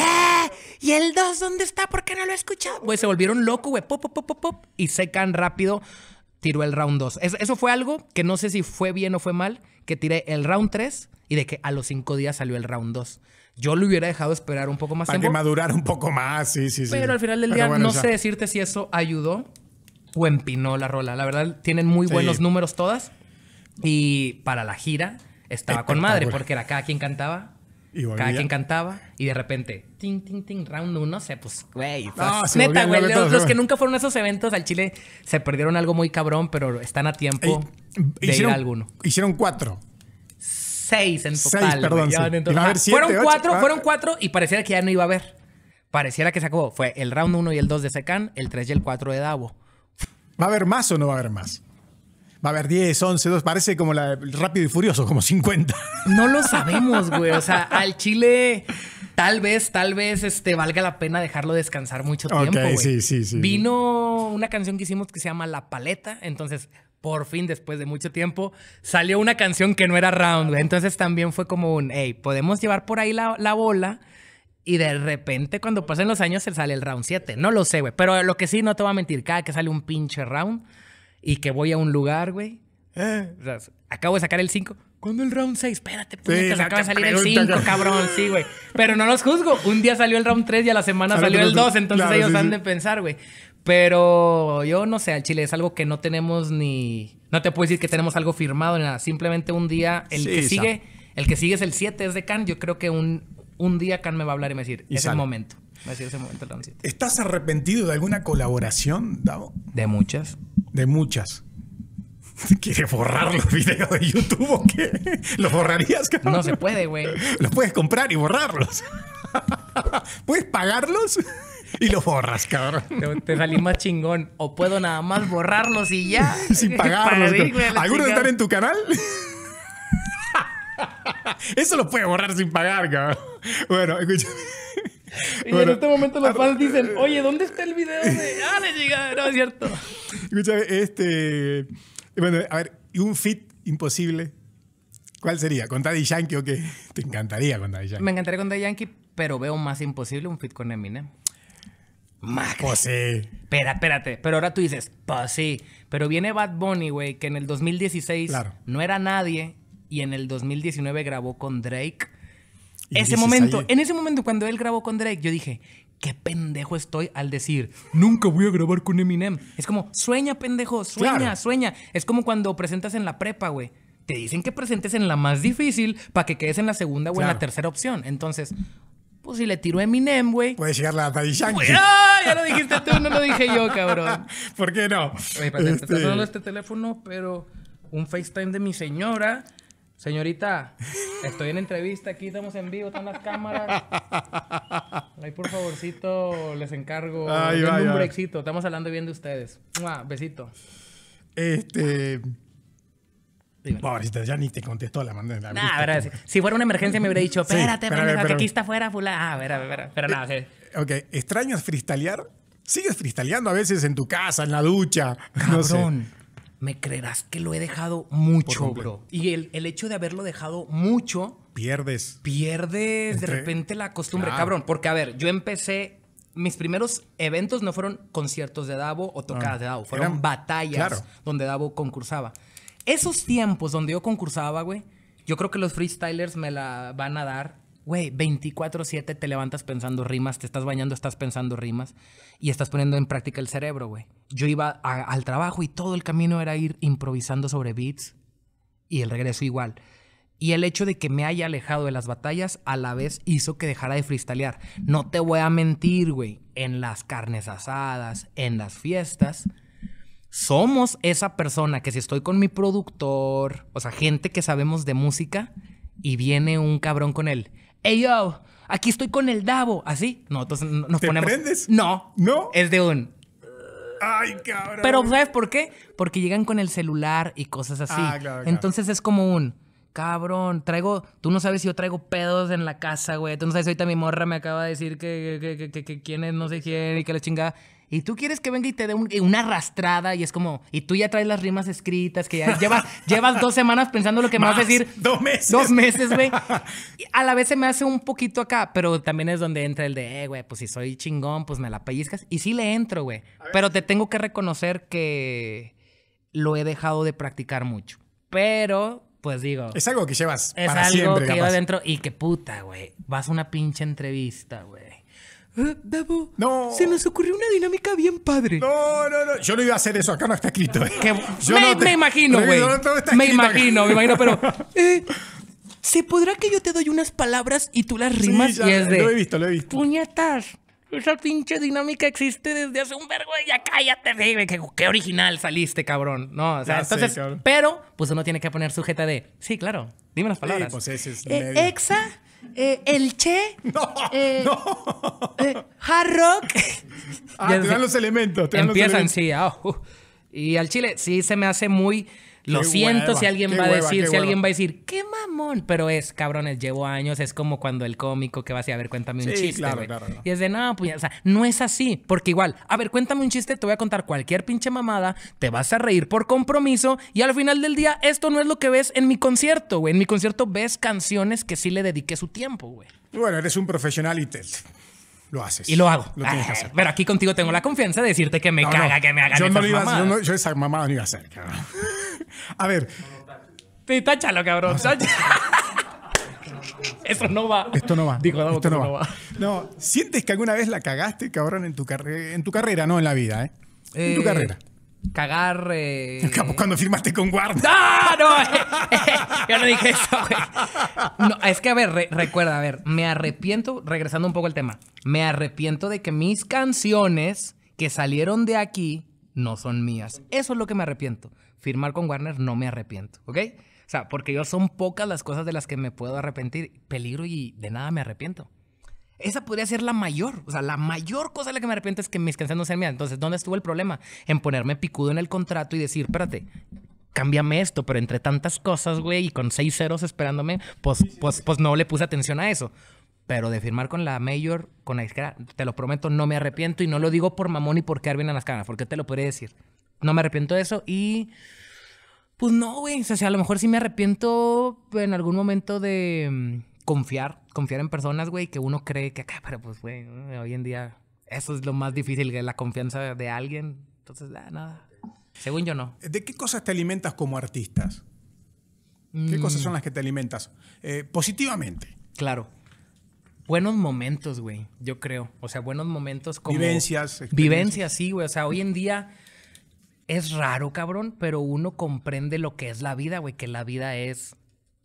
¿Y el 2 dónde está? ¿Por qué no lo he escuchado? Güey, se volvieron locos, güey. Pop, pop, pop, pop, Y secan rápido. Tiró el round 2. eso fue algo que no sé si fue bien o fue mal. Que tiré el round 3 y de que a los 5 días salió el round 2. Yo lo hubiera dejado esperar un poco más Para tiempo. que madurara un poco más, sí, sí, sí. Pero al final del día no sé decirte si eso ayudó o la rola. La verdad, tienen muy buenos números todas. Y para la gira estaba con madre, porque era cada quien cantaba. cada quien cantaba y de repente, ting, ting, ting, round uno, se pues, güey. güey. Los, que nunca fueron a esos eventos al Chile se perdieron algo muy cabrón, pero están a tiempo de ir a alguno. Hicieron cuatro seis en total. perdón, fueron cuatro, ah. fueron cuatro y pareciera que ya no iba a haber. Pareciera que se acabó. Fue el round 1 y el 2 de Secan, el 3 y el 4 de Davo. ¿Va a haber más o no va a haber más? Va a haber 10, 11, 2, parece como la Rápido y Furioso, como 50. No lo sabemos, güey. O sea, al Chile tal vez, tal vez este, valga la pena dejarlo descansar mucho tiempo. Ok, sí, sí, sí. Vino una canción que hicimos que se llama La Paleta, entonces por fin, después de mucho tiempo, salió una canción que no era round. Entonces también fue como un, hey, podemos llevar por ahí la, la bola y de repente, cuando pasen los años, se sale el round 7. No lo sé, güey. Pero lo que sí, no te voy a mentir, cada que sale un pinche round y que voy a un lugar, güey. Eh, acabo de sacar el 5. ¿Cuándo el round 6? Espérate, puñetas, acaba de salir el 5, cabrón. Sí, güey. Pero no los juzgo. Un día salió el round 3 y a la semana salió, el 2. Entonces ellos andan han de pensar, güey. Pero yo no sé, al Chile es algo que no tenemos ni. No te puedo decir que tenemos algo firmado ni nada. Simplemente un día, el que sigue. El que sigue es el 7, es de Can. Yo creo que un, un día Khan me va a hablar y me va a decir, es el momento. momento ¿Estás arrepentido de alguna colaboración, Davo? De muchas. De muchas. ¿Quieres borrar los videos de YouTube o qué? ¿Los borrarías, cabrón? No se puede, güey. Los puedes comprar y borrarlos. ¿Puedes pagarlos? Y los borras, cabrón. Te, salí más chingón. O puedo nada más borrarlos y ya. Sin pagarlos. de estar en tu canal. Eso lo puede borrar sin pagar, cabrón. Bueno, escúchame. Y en este momento los fans dicen, oye, ¿dónde está el video de Ah, le llega, no es cierto. Escúchame, este. Bueno, a ver, un fit imposible. ¿Cuál sería? ¿Con Daddy Yankee o qué? Te encantaría con Daddy Yankee. Me encantaría con Daddy Yankee, pero veo más imposible un fit con Eminem. Más. Pues sí. Espera, espérate. Pero ahora tú dices, pues sí. Pero viene Bad Bunny, güey, que en el 2016 no era nadie y en el 2019 grabó con Drake. ese momento, eh". en ese momento cuando él grabó con Drake, yo dije, qué pendejo estoy al decir, nunca voy a grabar con Eminem. Es como, sueña, pendejo, sueña, sueña. Es como cuando presentas en la prepa, güey. Te dicen que presentes en la más difícil para que quedes en la segunda o en la tercera opción. Entonces, pues si le tiro Eminem, güey. Puede llegar la Daddy Ya lo dijiste tú, no lo dije yo, cabrón. ¿Por qué no? Oye, este... este teléfono, pero un FaceTime de mi señora. Señorita, estoy en entrevista, aquí estamos en vivo, están las cámaras. Ahí por favorcito les encargo Ay, un brexito, estamos hablando bien de ustedes. Besito. Este ya ni te contestó la de si, fuera una emergencia me hubiera dicho, espérate, que aquí está afuera, fula. Ah, espera, espera. Pero nada, eh, Ok, ¿extrañas freestylear? ¿Sigues freestyleando a veces en tu casa, en la ducha? Cabrón me creerás que lo he dejado mucho, bro. Y el, hecho de haberlo dejado mucho. Pierdes. Pierdes de repente la costumbre, cabrón. Porque, a ver, yo empecé. Mis primeros eventos no fueron conciertos de Davo o tocadas ah, de Davo, fueron batallas donde Davo concursaba. Esos tiempos donde yo concursaba, güey, yo creo que los freestylers me la van a dar Güey, 24/7 te levantas pensando rimas, te estás bañando, estás pensando rimas y estás poniendo en práctica el cerebro, güey. Yo iba al trabajo y todo el camino era ir improvisando sobre beats y el regreso igual. Y el hecho de que me haya alejado de las batallas a la vez hizo que dejara de freestylear. No te voy a mentir, güey. En las carnes asadas, en las fiestas, somos esa persona que si estoy con mi productor, o sea, gente que sabemos de música, y viene un cabrón con él hey yo, aquí estoy con el Davo, así. ¿Ah, no, entonces nos ¿Te ponemos. No. No. Es de un. Ay, cabrón. Pero ¿sabes por qué? Porque llegan con el celular y cosas ah, así. entonces es como un cabrón, traigo, tú no sabes si yo traigo pedos en la casa, güey. Tú no sabes, ahorita mi morra me acaba de decir que, que, que, quién es, no sé quién, y que la chingada. Y tú quieres que venga y te dé una arrastrada y es como, y tú ya traes las rimas escritas, que ya llevas, llevas dos semanas pensando lo que me vas a decir. Dos meses. Dos meses, güey. A la vez se me hace un poquito acá, pero también es donde entra el de, eh, güey, pues si soy chingón, pues me la pellizcas. Y sí le entro, güey. Pero te tengo que reconocer que lo he dejado de practicar mucho. Pero pues digo. Es algo que llevas. Es algo que dentro y que puta, güey. Vas a una pinche entrevista, güey ¿Eh, no. se nos ocurrió una dinámica bien padre. No, no, no. Yo no iba a hacer eso. Acá no está escrito. me, imagino, güey. me imagino, me imagino. Pero, eh, ¿se podrá que yo te doy unas palabras y tú las rimas? de, lo he visto, lo he visto. Puñetas. Esa pinche dinámica existe desde hace un vergo y ya cállate, digo Qué, original saliste, cabrón. No, o sea, pero, pues uno tiene que poner sujeta de. Sí, claro. Dime las palabras. pues eh, Exa eh, El Che, no, eh, no. Eh, hard Rock. Ah, te dan los elementos. empiezan, sí. Ah, uh. Y al chile sí se me hace muy lo siento si alguien va a decir, si alguien va a decir, qué mamón, pero es, cabrones, llevo años, es como cuando el cómico que va a decir, a ver, cuéntame un chiste. Y es de, no, pues, o sea, no es así, porque igual, a ver, cuéntame un chiste, te voy a contar cualquier pinche mamada, te vas a reír por compromiso y al final del día, esto no es lo que ves en mi concierto, güey. En mi concierto ves canciones que sí le dediqué su tiempo, güey. Bueno, eres un profesional y te, lo haces. Y lo hago. Lo tienes que ah, hacer. Pero aquí contigo tengo la confianza de decirte que me caga, que me haga yo no Yo, esa mamada no iba a hacer, cabrón. A ver. Sí, táchalo, cabrón. Eso no va. Esto no va. Digo, no, no, va. no, ¿sientes que alguna vez la cagaste, cabrón, en tu, en tu carrera? No en la vida, ¿eh? En tu eh, carrera cagar. Eh... cuando firmaste con Warner. ¡No! No, yo no dije eso, No, es que, a ver, recuerda, a ver, me arrepiento, regresando un poco al tema, me arrepiento de que mis canciones que salieron de aquí no son mías. Eso es lo que me arrepiento. Firmar con Warner no me arrepiento, ¿ok? O sea, porque yo son pocas las cosas de las que me puedo arrepentir. Peligro y de nada me arrepiento. Esa podría ser la mayor, o sea, la mayor cosa de la que me arrepiento es que mis canciones no sean mías. Entonces, ¿dónde estuvo el problema? En ponerme picudo en el contrato y decir, espérate, cámbiame esto, pero entre tantas cosas, güey, y con seis ceros esperándome, pues, pues, pues no le puse atención a eso. Pero de firmar con la mayor, con la izquierda te lo prometo, no me arrepiento y no lo digo por mamón y por qué bien las caras, porque te lo podría decir. No me arrepiento de eso y... Pues no, güey. O sea, a lo mejor sí me arrepiento en algún momento de mm, confiar confiar en personas, güey, que uno cree que acá, pero pues, güey, hoy en día eso es lo más difícil, la confianza de alguien. Entonces, ah, nada, Según yo, no. ¿De qué cosas te alimentas como artistas? ¿Qué mm. cosas son las que te alimentas? Eh, positivamente. Claro. Buenos momentos, güey, yo creo. O sea, buenos momentos como... Vivencias. Vivencias, sí, güey. O sea, hoy en día es raro, cabrón, pero uno comprende lo que es la vida, güey, que la vida es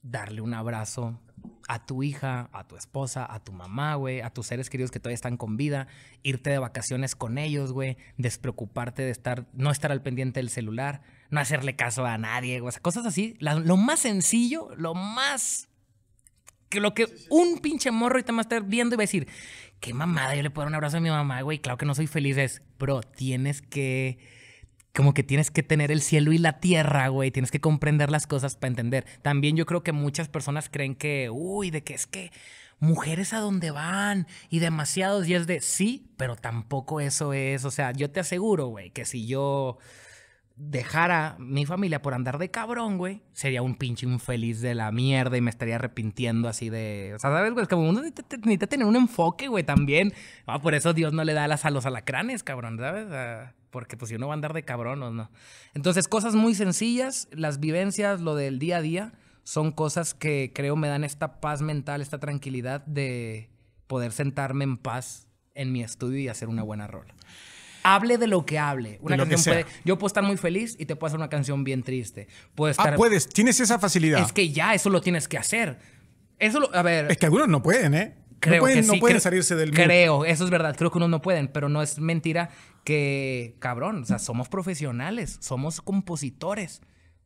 darle un abrazo a tu hija, a tu esposa, a tu mamá, güey, a tus seres queridos que todavía están con vida, irte de vacaciones con ellos, güey, despreocuparte de estar, no estar al pendiente del celular, no hacerle caso a nadie, güey, o cosas así. lo más sencillo, lo más. Que lo que un pinche morro ahorita me va a estar viendo y va a decir, qué mamada, yo le puedo dar un abrazo a mi mamá, güey, claro que no soy feliz, pero bro, tienes que como que tienes que tener el cielo y la tierra, güey. Tienes que comprender las cosas para entender. También yo creo que muchas personas creen que, uy, de que es que mujeres a dónde van y demasiados. Y es de, sí, pero tampoco eso es. O sea, yo te aseguro, güey, que si yo dejara mi familia por andar de cabrón, güey, sería un pinche infeliz de la mierda y me estaría arrepintiendo así de... O sea, ¿sabes, güey? Es como uno necesita, tener un enfoque, güey, también. Ah, por eso Dios no le da las a los alacranes, cabrón, ¿sabes? porque pues si no van a andar de cabrón no. Entonces, cosas muy sencillas, las vivencias, lo del día a día, son cosas que creo me dan esta paz mental, esta tranquilidad de poder sentarme en paz en mi estudio y hacer una buena rola. Hable de lo que hable. yo puedo estar muy feliz y te puedo hacer una canción bien triste. ah, puedes, tienes esa facilidad. Es que ya eso lo tienes que hacer. Eso a ver. Es que algunos no pueden, ¿eh? no pueden, salirse del Creo, eso es verdad. Creo que unos no pueden, pero no es mentira que, cabrón, o sea, somos profesionales, somos compositores.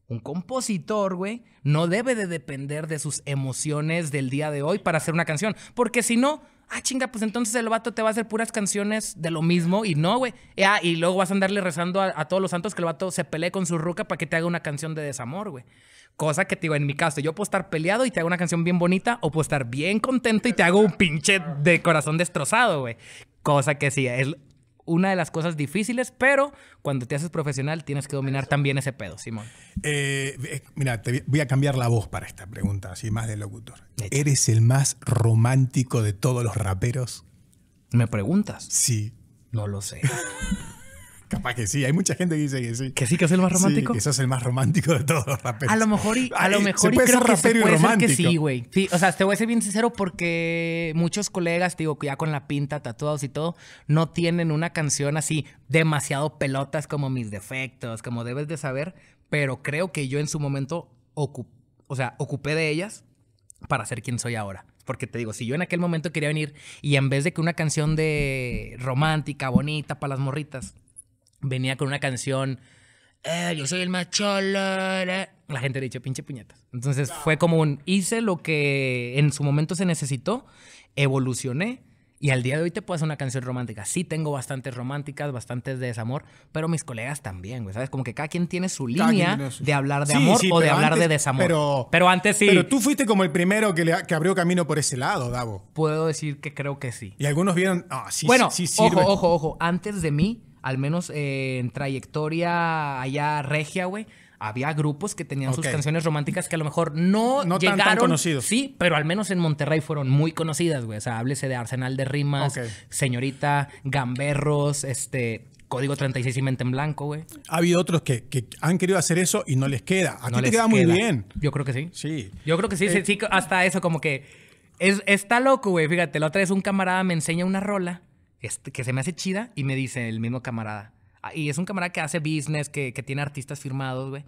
Un compositor, güey, no debe de depender de sus emociones del día de hoy para hacer una canción. Porque si no, ah, chinga, pues entonces el vato te va a hacer puras canciones de lo mismo y no, güey. Ah, y luego vas a andarle rezando a, a, todos los santos que el vato se pelee con su ruca para que te haga una canción de desamor, güey. Cosa que te digo, en mi caso, yo puedo estar peleado y te hago una canción bien bonita o puedo estar bien contento y te hago un pinche de corazón destrozado, güey. Cosa que sí, es una de las cosas difíciles, pero cuando te haces profesional tienes que dominar también ese pedo, Simón. Eh, eh, mira, te voy a cambiar la voz para esta pregunta, así más de locutor. ¿Eres el más romántico de todos los raperos? ¿Me preguntas? Sí. No lo sé. Capaz que sí, hay mucha gente que dice que sí. ¿Que sí que es el más romántico? Sí, que es el más romántico de todos los raperos. A lo mejor y, a lo mejor creo que que sí, güey. Sí, o sea, te voy a ser bien sincero porque muchos colegas, digo, ya con la pinta, tatuados y todo, no tienen una canción así demasiado pelotas como mis defectos, como debes de saber, pero creo que yo en su momento ocupé, o sea, ocupé de ellas para ser quien soy ahora. Porque te digo, si yo en aquel momento quería venir y en vez de que una canción de romántica, bonita, para las morritas, venía con una canción, eh, yo soy el más La gente le dicho, pinche puñetas. Entonces fue como un, hice lo que en su momento se necesitó, evolucioné. Y al día de hoy te puedo hacer una canción romántica. Sí tengo bastantes románticas, bastantes de desamor, pero mis colegas también, güey. ¿Sabes? Como que cada quien tiene su línea de hablar de amor o de hablar de desamor. Pero, antes sí. Pero tú fuiste como el primero que, le, que abrió camino por ese lado, Davo. Puedo decir que creo que sí. Y algunos vieron, ah, bueno, sí, Ojo, ojo, ojo. Antes de mí al menos eh, en trayectoria allá regia, güey, había grupos que tenían sus canciones románticas que a lo mejor no, llegaron. conocidos. Sí, pero al menos en Monterrey fueron muy conocidas, güey. O sea, háblese de Arsenal de Rimas, Señorita, Gamberros, este. Código 36 y Mente en Blanco, güey. Ha habido otros que, han querido hacer eso y no les queda. A no te queda, muy bien. Yo creo que sí. Sí. Yo creo que eh, sí, sí, hasta eso, como que. Es, está loco, güey. Fíjate, la otra vez un camarada me enseña una rola que se me hace chida y me dice el mismo camarada. Ah, y es un camarada que hace business, que, que tiene artistas firmados, güey.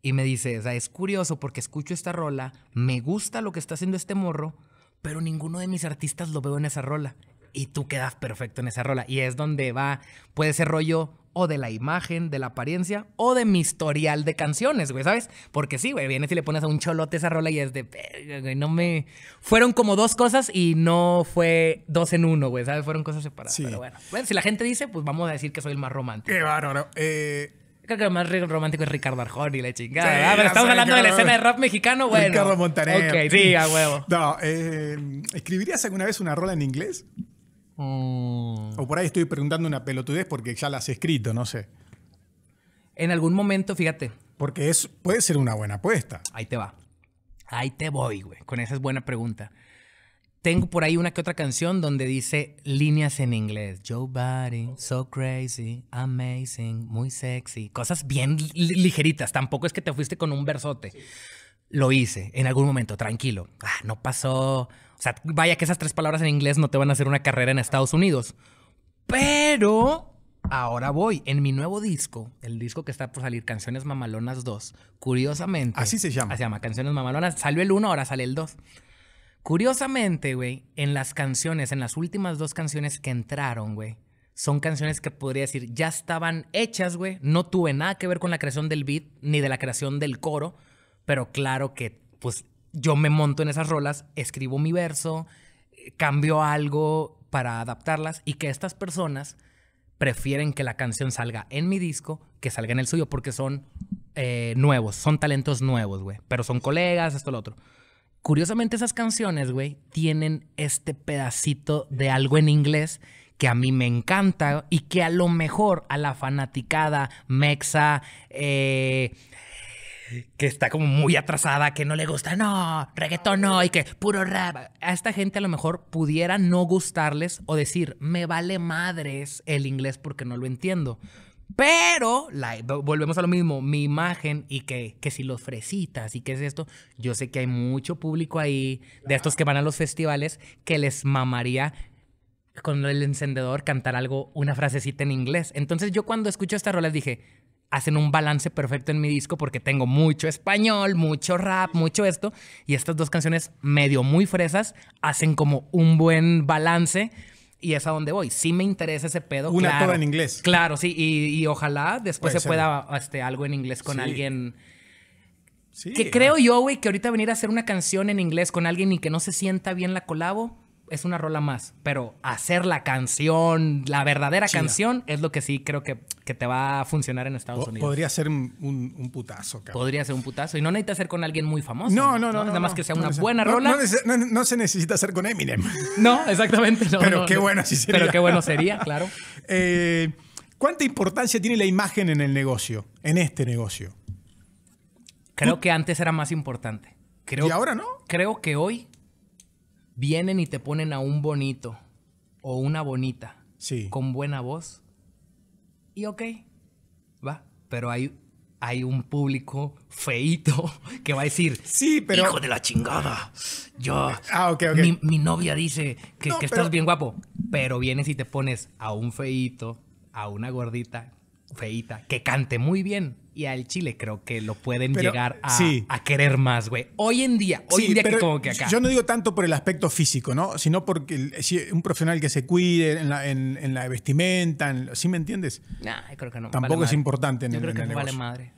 Y me dice, o sea, es curioso porque escucho esta rola, me gusta lo que está haciendo este morro, pero ninguno de mis artistas lo veo en esa rola. Y tú quedas perfecto en esa rola. Y es donde va, puede ser rollo o de la imagen, de la apariencia o de mi historial de canciones, güey, ¿sabes? Porque sí, güey, vienes y le pones a un cholote esa rola y es de, güey, no me... Fueron como dos cosas y no fue dos en uno, güey, ¿sabes? Fueron cosas separadas. Pero bueno. si la gente dice, pues vamos a decir que soy el más romántico. Qué bárbaro. Eh... Creo que el más romántico es Ricardo Arjón y la chingada. pero estamos hablando de la escena de rap mexicano, bueno. Ricardo Montaner. Ok, sí, a huevo. No, eh, ¿escribirías alguna vez una rola en inglés? Mm. O por ahí estoy preguntando una pelotudez porque ya la has escrito, no sé. En algún momento, fíjate. Porque es, puede ser una buena apuesta. Ahí te va. Ahí te voy, güey. Con esa es buena pregunta. Tengo por ahí una que otra canción donde dice líneas en inglés. Joe Body, so crazy, amazing, muy sexy. Cosas bien ligeritas. Tampoco es que te fuiste con un versote. Lo hice en algún momento, tranquilo. Ah, no pasó o sea, vaya que esas tres palabras en inglés no te van a hacer una carrera en Estados Unidos. Pero ahora voy. En mi nuevo disco, el disco que está por salir, Canciones Mamalonas 2, curiosamente. Así se llama. Ah, se llama Canciones Mamalonas. Salió el 1, ahora sale el 2. Curiosamente, güey, en las canciones, en las últimas dos canciones que entraron, güey, son canciones que podría decir ya estaban hechas, güey. No tuve nada que ver con la creación del beat ni de la creación del coro, pero claro que, pues, yo me monto en esas rolas, escribo mi verso, eh, cambio algo para adaptarlas y que estas personas prefieren que la canción salga en mi disco que salga en el suyo porque son eh, nuevos, son talentos nuevos, güey, pero son colegas, esto, lo otro. Curiosamente esas canciones, güey, tienen este pedacito de algo en inglés que a mí me encanta y que a lo mejor a la fanaticada mexa, eh, que está como muy atrasada, que no le gusta, no, reggaeton, no, y que puro rap. A esta gente a lo mejor pudiera no gustarles o decir, me vale madres el inglés porque no lo entiendo. Pero volvemos a lo mismo, mi imagen y que, si lo fresitas y qué es esto, yo sé que hay mucho público ahí de estos que van a los festivales que les mamaría con el encendedor cantar algo, una frasecita en inglés. Entonces yo cuando escucho esta rola dije, hacen un balance perfecto en mi disco porque tengo mucho español, mucho rap, mucho esto. Y estas dos canciones medio muy fresas hacen como un buen balance. Y es a donde voy. Sí me interesa ese pedo. Una toda en inglés. Claro, sí. Y, ojalá después se pueda este, algo en inglés con alguien. Que creo yo, güey, que ahorita venir a hacer una canción en inglés con alguien y que no se sienta bien la colabo es una rola más, pero hacer la canción, la verdadera canción, es lo que sí creo que, te va a funcionar en Estados Unidos. Podría ser un, putazo, Podría ser un putazo. Y no necesita ser con alguien muy famoso. No, no, no. nada más que sea una buena rola. No, se necesita ser con Eminem. No, exactamente. pero qué bueno sería. Pero qué bueno sería, claro. Eh, ¿Cuánta importancia tiene la imagen en el negocio, en este negocio? Creo que antes era más importante. Creo, ¿Y ahora no? Creo que hoy vienen y te ponen a un bonito o una bonita sí. con buena voz. Y ok, va, pero hay, hay un público feito que va a decir, sí, pero... hijo de la chingada, yo, ah, Mi, novia dice que, estás bien guapo, pero vienes y te pones a un feito, a una gordita feita, que cante muy bien. Y al Chile creo que lo pueden llegar a, a, querer más, güey. Hoy en día, hoy en día que como que acá. Yo no digo tanto por el aspecto físico, ¿no? Sino porque un profesional que se cuide en la, vestimenta, ¿sí me entiendes? No, creo que no. Tampoco es importante en el, creo vale madre.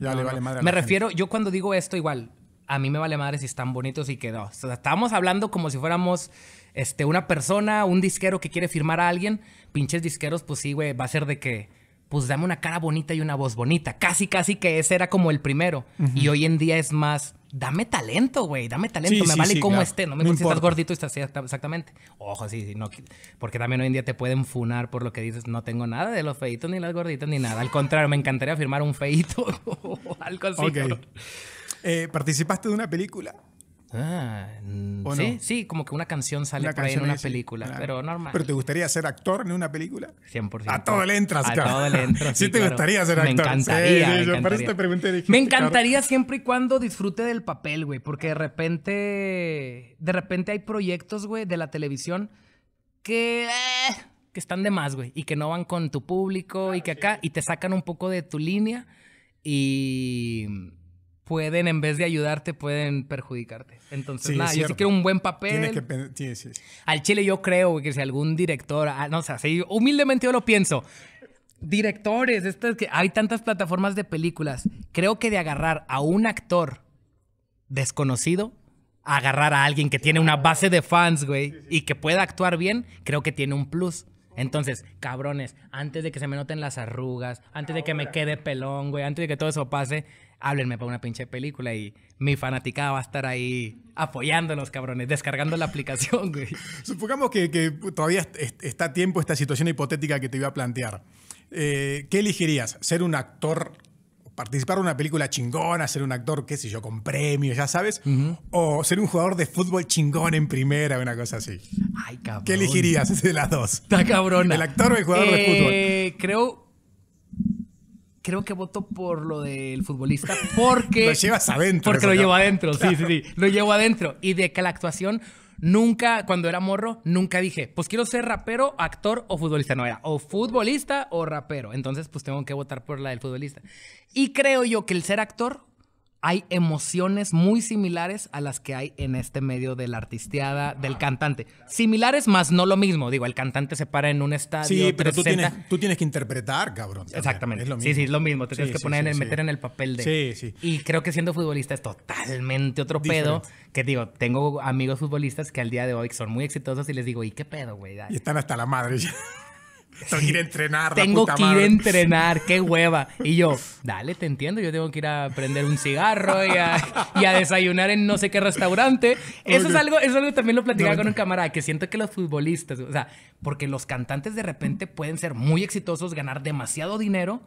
me refiero, yo cuando digo esto, igual, a mí me vale madre si están bonitos y quedó. O sea, estábamos hablando como si fuéramos este, una persona, un disquero que quiere firmar a alguien. Pinches disqueros, pues sí, güey, va a ser de que pues dame una cara bonita y una voz bonita. Casi, casi que ese era como el primero. Y hoy en día es más, dame talento, güey, dame talento, me vale cómo esté, no me importa si estás gordito y estás exactamente. Ojo, sí, no, porque también hoy en día te pueden funar por lo que dices, no tengo nada de los feitos ni las gorditas ni nada. Al contrario, me encantaría firmar un feito o algo así. Eh, ¿Participaste de una película? Ah, sí, como que una canción sale en una película, pero normal. ¿Pero te gustaría ser actor en una película? 100%. A todo le entras, A todo le entras. sí, te gustaría ser actor. Me encantaría. me, encantaría. siempre y cuando disfrute del papel, güey, porque de repente, de repente hay proyectos, güey, de la televisión que... Eh, que están de más, güey, y que no van con tu público y que acá, y te sacan un poco de tu línea y pueden, en vez de ayudarte, pueden perjudicarte. Entonces, nada, yo sí quiero un buen papel. Tiene que sí, sí, Al Chile yo creo que si algún director, ah, no sé, humildemente yo lo pienso. Directores, es que hay tantas plataformas de películas. Creo que de agarrar a un actor desconocido, agarrar a alguien que tiene una base de fans, güey, y que pueda actuar bien, creo que tiene un plus. Entonces, cabrones, antes de que se me noten las arrugas, antes de que me quede pelón, güey, antes de que todo eso pase, háblenme para una pinche película y mi fanaticada va a estar ahí apoyándonos, cabrones, descargando la aplicación, güey. Supongamos que, todavía está a tiempo esta situación hipotética que te iba a plantear. Eh, ¿Qué elegirías? ¿Ser un actor, participar en una película chingona, ser un actor, qué sé yo, con premios, ya sabes? ¿O ser un jugador de fútbol chingón en primera, una cosa así? Ay, cabrón. ¿Qué elegirías de las dos? Está cabrona. ¿El actor o el jugador de fútbol? Eh, creo creo que voto por lo del futbolista porque... lo llevas adentro. Porque lo llevo adentro, sí, sí, sí. Lo llevo adentro. Y de que la actuación nunca, cuando era morro, nunca dije, pues quiero ser rapero, actor o futbolista. No, era o futbolista o rapero. Entonces, pues tengo que votar por la del futbolista. Y creo yo que el ser actor hay emociones muy similares a las que hay en este medio de la artisteada, del cantante. Similares, más no lo mismo. Digo, el cantante se para en un estadio. Sí, pero tú tienes, tú tienes, que interpretar, cabrón. Exactamente. lo mismo. Sí, sí, es lo mismo. Te tienes que poner, meter en el papel de. Sí, sí. Y creo que siendo futbolista es totalmente otro pedo. Que digo, tengo amigos futbolistas que al día de hoy son muy exitosos y les digo, ¿y qué pedo, güey? Y están hasta la madre. ya. Tengo que ir a entrenar. Tengo que ir a entrenar, qué hueva. Y yo, dale, te entiendo, yo tengo que ir a prender un cigarro y a, desayunar en no sé qué restaurante. Oh, eso es algo, eso también lo platicaba con un camarada, que siento que los futbolistas, o sea, porque los cantantes de repente pueden ser muy exitosos, ganar demasiado dinero.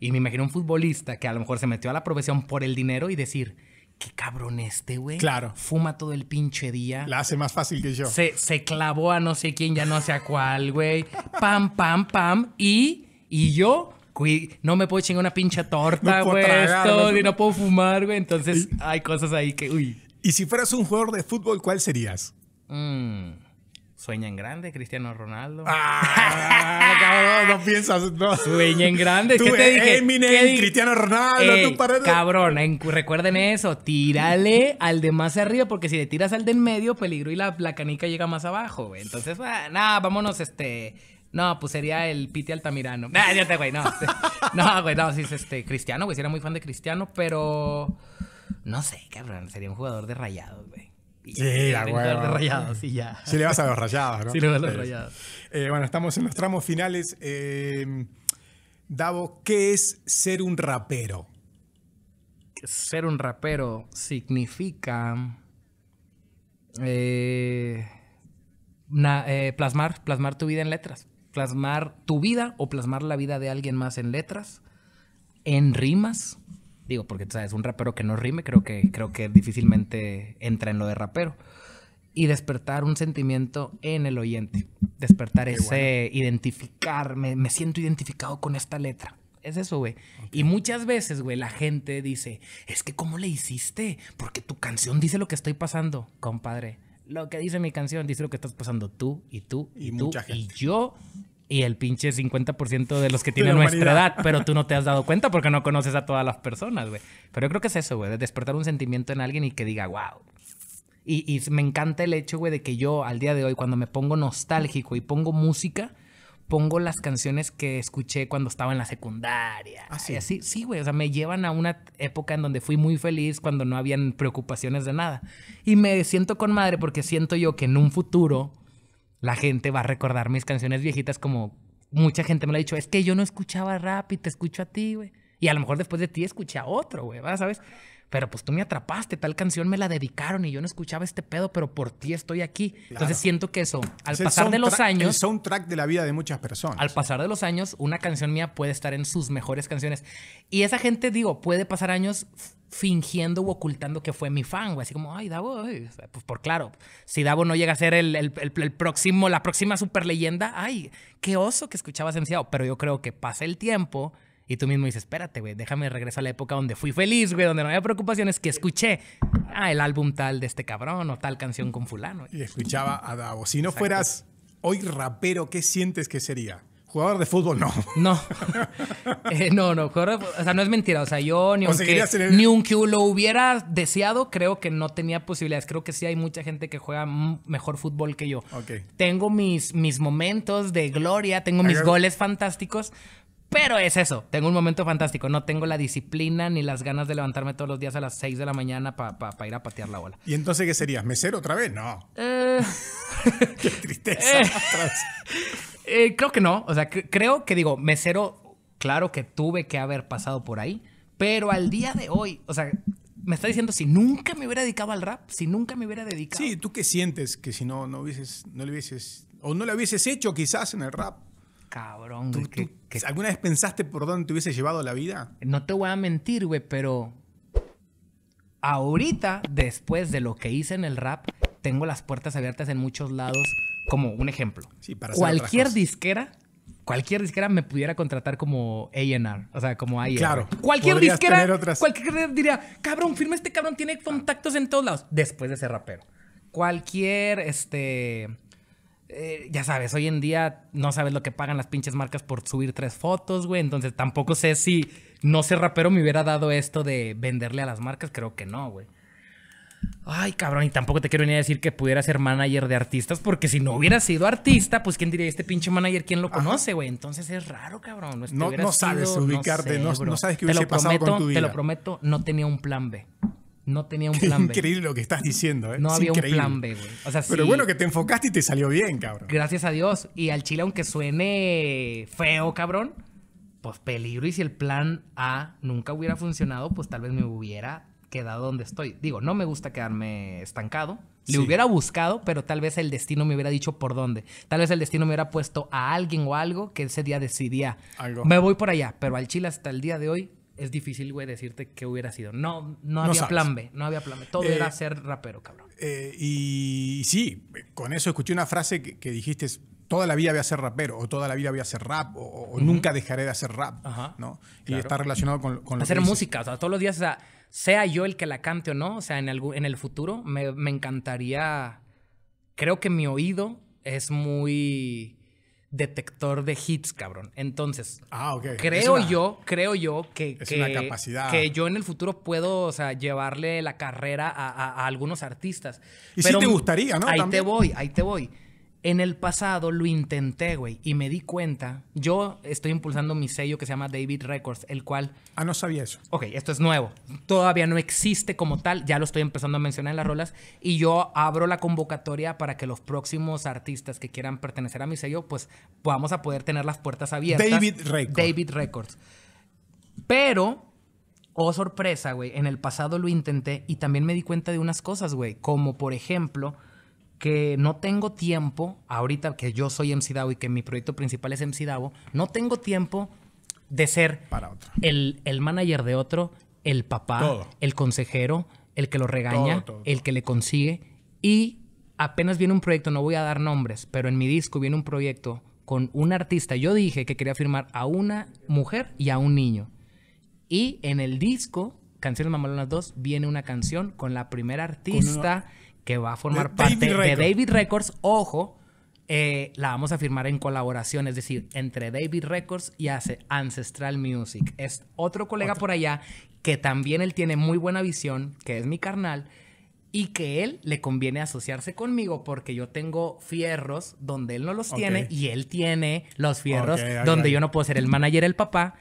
Y me imagino un futbolista que a lo mejor se metió a la profesión por el dinero y decir, qué cabrón este, güey. Claro. Fuma todo el pinche día. La hace más fácil que yo. Se, clavó a no sé quién, ya no sé a cuál, güey. Pam, pam, pam. Y, y yo no me puedo chingar una pinche torta, güey. No, no puedo fumar, güey. Entonces hay cosas ahí que, uy. Y si fueras un jugador de fútbol, ¿cuál serías? Mmm... Sueña en grande, Cristiano Ronaldo. Ah, ah, cabrón, no piensas. No. Sueña en grande. E ¿Qué tú, te dije? Cristiano Ronaldo, tú pareces... Cabrón, recuerden eso. Tírale al de más arriba, porque si le tiras al del medio, peligro y la, canica llega más abajo, güey. Entonces, ah, nada, vámonos, este. No, pues sería el Piti Altamirano. No, ya te, güey, no. no, güey, no, si es este, Cristiano, güey, si era muy fan de Cristiano, pero. No sé, cabrón, sería un jugador de rayados, güey. Sí, le vas a ver rayados, ¿no? los rayados. Eh, bueno, estamos en los tramos finales. Eh, Davo, ¿qué es ser un rapero? Ser un rapero significa eh, plasmar, plasmar tu vida en letras. Plasmar tu vida o plasmar la vida de alguien más en letras, en rimas Digo, porque ¿sabes? un rapero que no rime, creo que, creo que difícilmente entra en lo de rapero. Y despertar un sentimiento en el oyente. Despertar ese Identificarme. me, siento identificado con esta letra. Es eso, güey. Y muchas veces, güey, la gente dice, es que ¿cómo le hiciste? Porque tu canción dice lo que estoy pasando, compadre lo que dice mi canción, dice lo que estás pasando tú y tú y, tú y yo y el pinche 50% de los que tienen nuestra edad, pero tú no te has dado cuenta porque no conoces a todas las personas, güey. Pero yo creo que es eso, güey, de despertar un sentimiento en alguien y que diga, wow. Y, y me encanta el hecho, güey, de que yo al día de hoy, cuando me pongo nostálgico y pongo música, pongo las canciones que escuché cuando estaba en la secundaria. ¿Ah, así. Sí, güey, o sea, me llevan a una época en donde fui muy feliz, cuando no habían preocupaciones de nada. Y me siento con madre porque siento yo que en un futuro la gente va a recordar mis canciones viejitas como mucha gente me lo ha dicho, es que yo no escuchaba rap y te escucho a ti, güey. Y a lo mejor después de ti escuché a otro, güey, ¿sabes? pero pues tú me atrapaste, tal canción me la dedicaron y yo no escuchaba este pedo, pero por ti estoy aquí. Entonces siento que eso, al pasar de los años... Es un track de la vida de muchas personas. Al pasar de los años, una canción mía puede estar en sus mejores canciones. Y esa gente, digo, puede pasar años fingiendo u ocultando que fue mi fan, güey. Así como, ay, Davo, pues por claro, si Davo no llega a ser el, el, próximo, la próxima super leyenda, ay, qué oso que escuchabas enunciado. Pero yo creo que pasa el tiempo y tú mismo dices, espérate, güey, déjame regresar a la época donde fui feliz, güey, donde no había preocupaciones, que escuché, ah, el álbum tal de este cabrón o tal canción con fulano. Y escuchaba a Davo. Si no fueras hoy rapero, ¿qué sientes que sería? Jugador de fútbol, no. No. Eh, no, no. Jugador o sea, no es mentira. O sea, yo ni, ni un que lo hubiera deseado, creo que no tenía posibilidades. Creo que sí hay mucha gente que juega mejor fútbol que yo. Tengo mis, mis momentos de gloria, tengo mis goles fantásticos, pero es eso, tengo un momento fantástico, no tengo la disciplina ni las ganas de levantarme todos los días a las 6 de la mañana para ir a patear la bola. ¿Y entonces qué serías? ¿Mesero otra vez? No. Eh. qué tristeza. Eh. Eh, creo que no, o sea, creo que digo, mesero, claro que tuve que haber pasado por ahí, pero al día de hoy, o sea, me está diciendo si nunca me hubiera dedicado al rap, si nunca me hubiera dedicado. Sí, ¿tú qué sientes que si no, no hubieses, no le hubieses, o no lo hubieses hecho quizás en el rap? cabrón, ¿Alguna vez pensaste por dónde te hubiese llevado la vida? No te voy a mentir, güey, pero ahorita, después de lo que hice en el rap, tengo las puertas abiertas en muchos lados, como un ejemplo. Sí, para Cualquier disquera cualquier disquera me pudiera contratar como A&R, o sea, como A&R. Claro. Cualquier disquera, cualquier diría, cabrón, firma este cabrón, tiene contactos en todos lados, después de ser rapero. Cualquier, este, eh, ya sabes, hoy en día no sabes lo que pagan las pinches marcas por subir tres fotos, güey. Entonces tampoco sé si no ser rapero me hubiera dado esto de venderle a las marcas. Creo que no, güey. Ay, cabrón, y tampoco te quiero venir a decir que pudiera ser manager de artistas, porque si no hubiera sido artista, pues quién diría, este pinche manager, ¿quién lo conoce, güey? Entonces es raro, cabrón. No, sabes ubicarte, no, sabes qué hubiese pasado con tu vida. Te lo prometo, no tenía un plan B. No tenía un plan B. Increíble lo que estás diciendo, ¿eh? No había un plan B, güey. Pero bueno que te enfocaste y te salió bien, cabrón. Gracias a Dios. Y al Chile, aunque suene feo, cabrón, pues peligro. Y si el plan A nunca hubiera funcionado, pues tal vez me hubiera quedado donde estoy. Digo, no me gusta quedarme estancado. Le hubiera buscado, pero tal vez el destino me hubiera dicho por dónde. Tal vez el destino me hubiera puesto a alguien o algo que ese día decidía. Algo. Me voy por allá, pero al Chile hasta el día de hoy es difícil, güey, decirte qué hubiera sido. No, no había plan B, no había plan B. Todo eh, era ser rapero, cabrón. Eh, y, sí, con eso escuché una frase que, dijiste, toda la vida voy a ser rapero, o toda la vida voy a hacer rap, o, nunca dejaré de hacer rap, ¿no? Y está relacionado con, con Hacer música, o sea, todos los días, sea, yo el que la cante o no, o sea, en el, en el futuro me encantaría... Creo que mi oído es muy detector de hits, cabrón. Entonces, ah, creo yo, creo yo que, capacidad. que yo en el futuro puedo, llevarle la carrera a, algunos artistas. Y si te gustaría, ¿no? Ahí te voy, ahí te voy. En el pasado lo intenté, güey, y me di cuenta. Yo estoy impulsando mi sello que se llama David Records, el cual. Ah, no sabía eso. Ok, esto es nuevo. Todavía no existe como tal. Ya lo estoy empezando a mencionar en las rolas. Y yo abro la convocatoria para que los próximos artistas que quieran pertenecer a mi sello, pues vamos a poder tener las puertas abiertas. David Records. David Records. Pero Oh, sorpresa, güey. En el pasado lo intenté y también me di cuenta de unas cosas, güey. Como por ejemplo, que no tengo tiempo, ahorita que yo soy MC Davo y que mi proyecto principal es MC Davo, no tengo tiempo de ser Para otro. El, el manager de otro, el papá, el consejero, el que lo regaña, el que le consigue. Y apenas viene un proyecto, no voy a dar nombres, pero en mi disco viene un proyecto con un artista. Yo dije que quería firmar a una mujer y a un niño. Y en el disco, Canciones Mamalonas 2, viene una canción con la primera artista que va a formar parte de David Records. Ojo, eh, la vamos a firmar en colaboración, es decir, entre David Records y hace Ancestral Music. Es otro colega por allá que también él tiene muy buena visión, que es mi carnal y que él le conviene asociarse conmigo porque yo tengo fierros donde él no los tiene y él tiene los fierros donde yo no puedo ser el manager, el papá.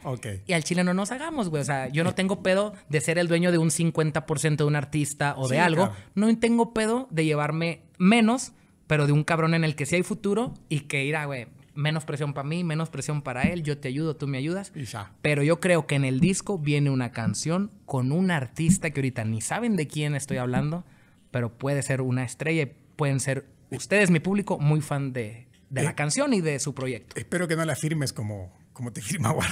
Y al chile no nos hagamos, güey. O sea, yo no tengo pedo de ser el dueño de un 50% de un artista o de algo. No tengo pedo de llevarme menos, pero de un cabrón en el que sí hay futuro y que irá, güey. Menos presión para mí, menos presión para él. Yo te ayudo, tú me ayudas. Pero yo creo que en el disco viene una canción con un artista que ahorita ni saben de quién estoy hablando pero puede ser una estrella y pueden ser ustedes, mi público, muy fan de, la eh, canción y de su proyecto. Espero que no la firmes como, como te firma Juan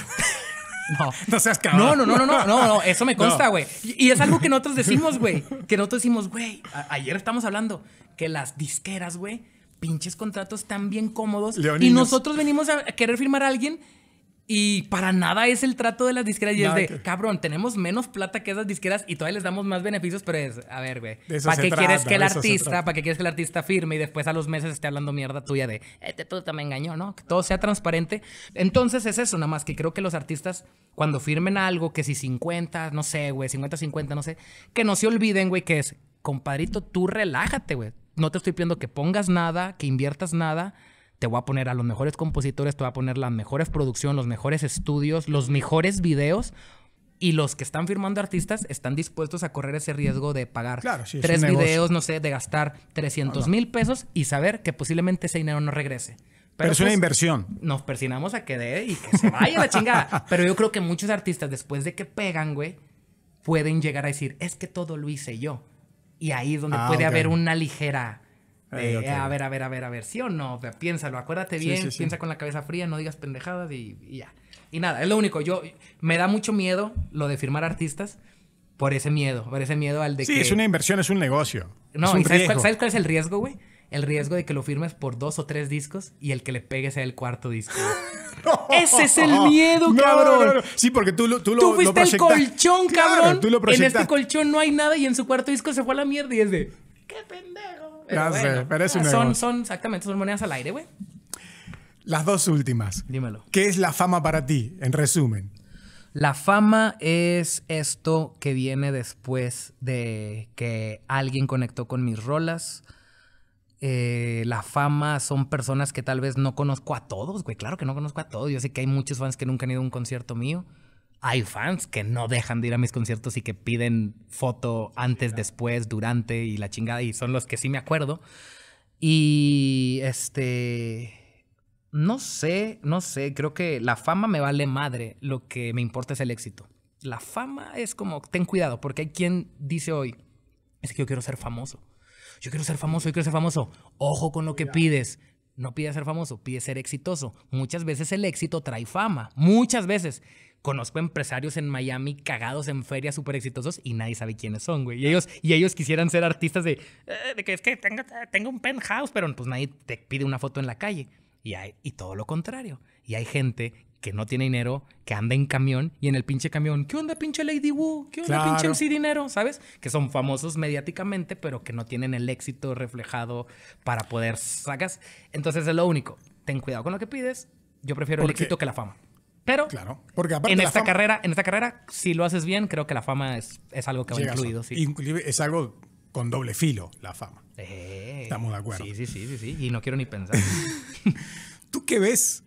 No. no seas cabrón. No, no, no, no, no, eso me consta, güey. Y, es algo que nosotros decimos, güey. Que nosotros decimos, güey, ayer estamos hablando que las disqueras, güey, pinches contratos tan bien cómodos. Y nosotros venimos a querer firmar a alguien y para nada es el trato de las disqueras. Y es de, cabrón, tenemos menos plata que esas disqueras y todavía les damos más beneficios, pero es, a ver, güey. ¿Para qué quieres que el artista, para qué quieres que el artista firme y después a los meses esté hablando mierda tuya de, este eh, puta me engañó, ¿no? Que todo sea transparente. Entonces es eso, nada más que creo que los artistas, cuando firmen algo, que si 50, no sé, güey, 50, 50, no sé, que no se olviden, güey, que es, compadrito, tú relájate, güey. No te estoy pidiendo que pongas nada, que inviertas nada te voy a poner a los mejores compositores, te voy a poner las mejores producciones, los mejores estudios, los mejores videos. Y los que están firmando artistas están dispuestos a correr ese riesgo de pagar tres videos, no sé, de gastar 300 mil pesos y saber que posiblemente ese dinero no regrese. Pero, es una pues, inversión. Nos persinamos a que dé y que se vaya la chingada. Pero yo creo que muchos artistas, después de que pegan, güey, pueden llegar a decir, es que todo lo hice yo. Y ahí es donde ah, puede haber una ligera eh, a ver, a ver, a ver, a ver, sí o no, piénsalo, acuérdate bien, piensa con la cabeza fría, no digas pendejadas y, y, ya. Y nada, es lo único, yo, me da mucho miedo lo de firmar artistas por ese miedo, por ese miedo al de que... Sí, es una inversión, es un negocio. No, sabes cuál, es el riesgo, güey? el riesgo de que lo firmes por dos o tres discos y el que le pegues sea el cuarto disco. Ese es el miedo, cabrón. sí, porque tú, lo, tú, lo, tú fuiste el colchón, cabrón. en este colchón no hay nada y en su cuarto disco se fue a la mierda y es de. ¡Qué pendejo! son, son, exactamente, son monedas al aire, güey. Las dos últimas. Dímelo. ¿Qué es la fama para ti, en resumen? La fama es esto que viene después de que alguien conectó con mis rolas. Eh, la fama son personas que tal vez no conozco a todos, güey. Claro que no conozco a todos. Yo sé que hay muchos fans que nunca han ido a un concierto mío hay fans que no dejan de ir a mis conciertos y que piden foto antes, después, durante y la chingada, y son los que sí me acuerdo. Y este. No sé, no sé, creo que la fama me vale madre, lo que me importa es el éxito. La fama es como, ten cuidado, porque hay quien dice hoy, es que yo quiero ser famoso. Yo quiero ser famoso, yo quiero ser famoso. Ojo con lo que pides. No pide ser famoso, pide ser exitoso. Muchas veces el éxito trae fama, muchas veces. Conozco empresarios en Miami cagados en ferias súper exitosos y nadie sabe quiénes son, güey. Y ellos, y ellos quisieran ser artistas de, eh, de que es que tengo, un penthouse, pero pues nadie te pide una foto en la calle. Y, y todo lo contrario. Y hay gente que no tiene dinero, que anda en camión y en el pinche camión, ¿qué onda pinche Lady Wu? ¿Qué onda pinche MC Dinero? ¿Sabes? Que son famosos mediáticamente, pero que no tienen el éxito reflejado para poder sacas. Entonces es lo único. Ten cuidado con lo que pides. Yo prefiero el éxito que la fama. Pero claro, porque en esta carrera, en esta carrera, si lo haces bien, creo que la fama es, es algo que va incluido. Sí. Inclusive es algo con doble filo, la fama. Eh, Estamos de acuerdo. Sí, sí, sí, sí, sí. Y no quiero ni pensar. ¿Tú qué ves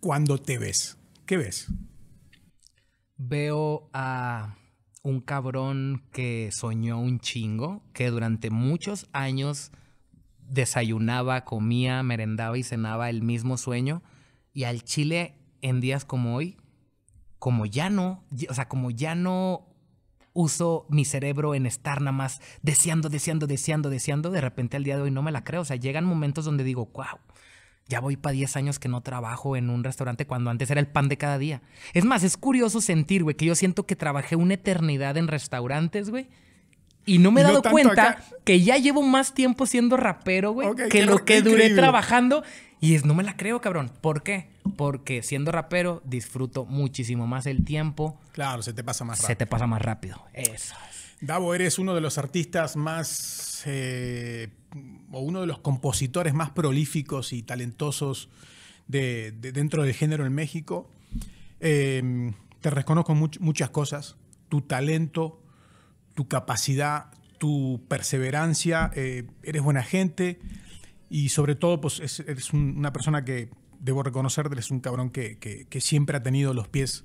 cuando te ves? ¿Qué ves? Veo a un cabrón que soñó un chingo, que durante muchos años desayunaba, comía, merendaba y cenaba el mismo sueño. Y al Chile, en días como hoy, como ya no, o sea, como ya no uso mi cerebro en estar nada más deseando, deseando, deseando, deseando, de repente al día de hoy no me la creo. O sea, llegan momentos donde digo, wow, ya voy para 10 años que no trabajo en un restaurante cuando antes era el pan de cada día. Es más, es curioso sentir, güey, que yo siento que trabajé una eternidad en restaurantes, güey. Y no me he dado cuenta que ya llevo más tiempo siendo rapero, güey, que lo que duré trabajando. Y es, no me la creo, cabrón. ¿Por qué? Porque siendo rapero disfruto muchísimo más el tiempo. Claro, se te pasa más rápido. Se te pasa más rápido. Eso. Davo, eres uno de los artistas más eh, o uno de los compositores más prolíficos y talentosos de, dentro del género en México. Em, te reconozco muchas cosas, tu talento, tu capacidad, tu perseverancia, eh, eres buena gente y sobre todo pues, es, eres una persona que debo reconocer, eres un cabrón que siempre ha tenido los pies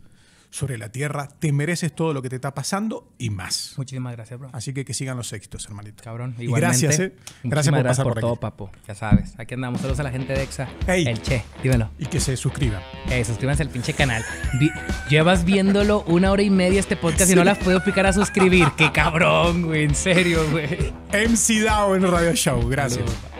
sobre la tierra. Te mereces todo lo que te está pasando y más. Muchísimas gracias, bro. Así que que sigan los éxitos, hermanito. Cabrón, igualmente. gracias, ¿eh? Gracias por pasar por, todo, papo. Ya sabes. Aquí andamos. Saludos a la gente de EXA. el Che, dímelo. Y que se suscriban. Eh, suscríbanse al pinche canal. llevas viéndolo una hora y media este podcast y no las puedo picar a suscribir. Qué cabrón, güey. En serio, güey. MC Dao en Radio Show. Gracias.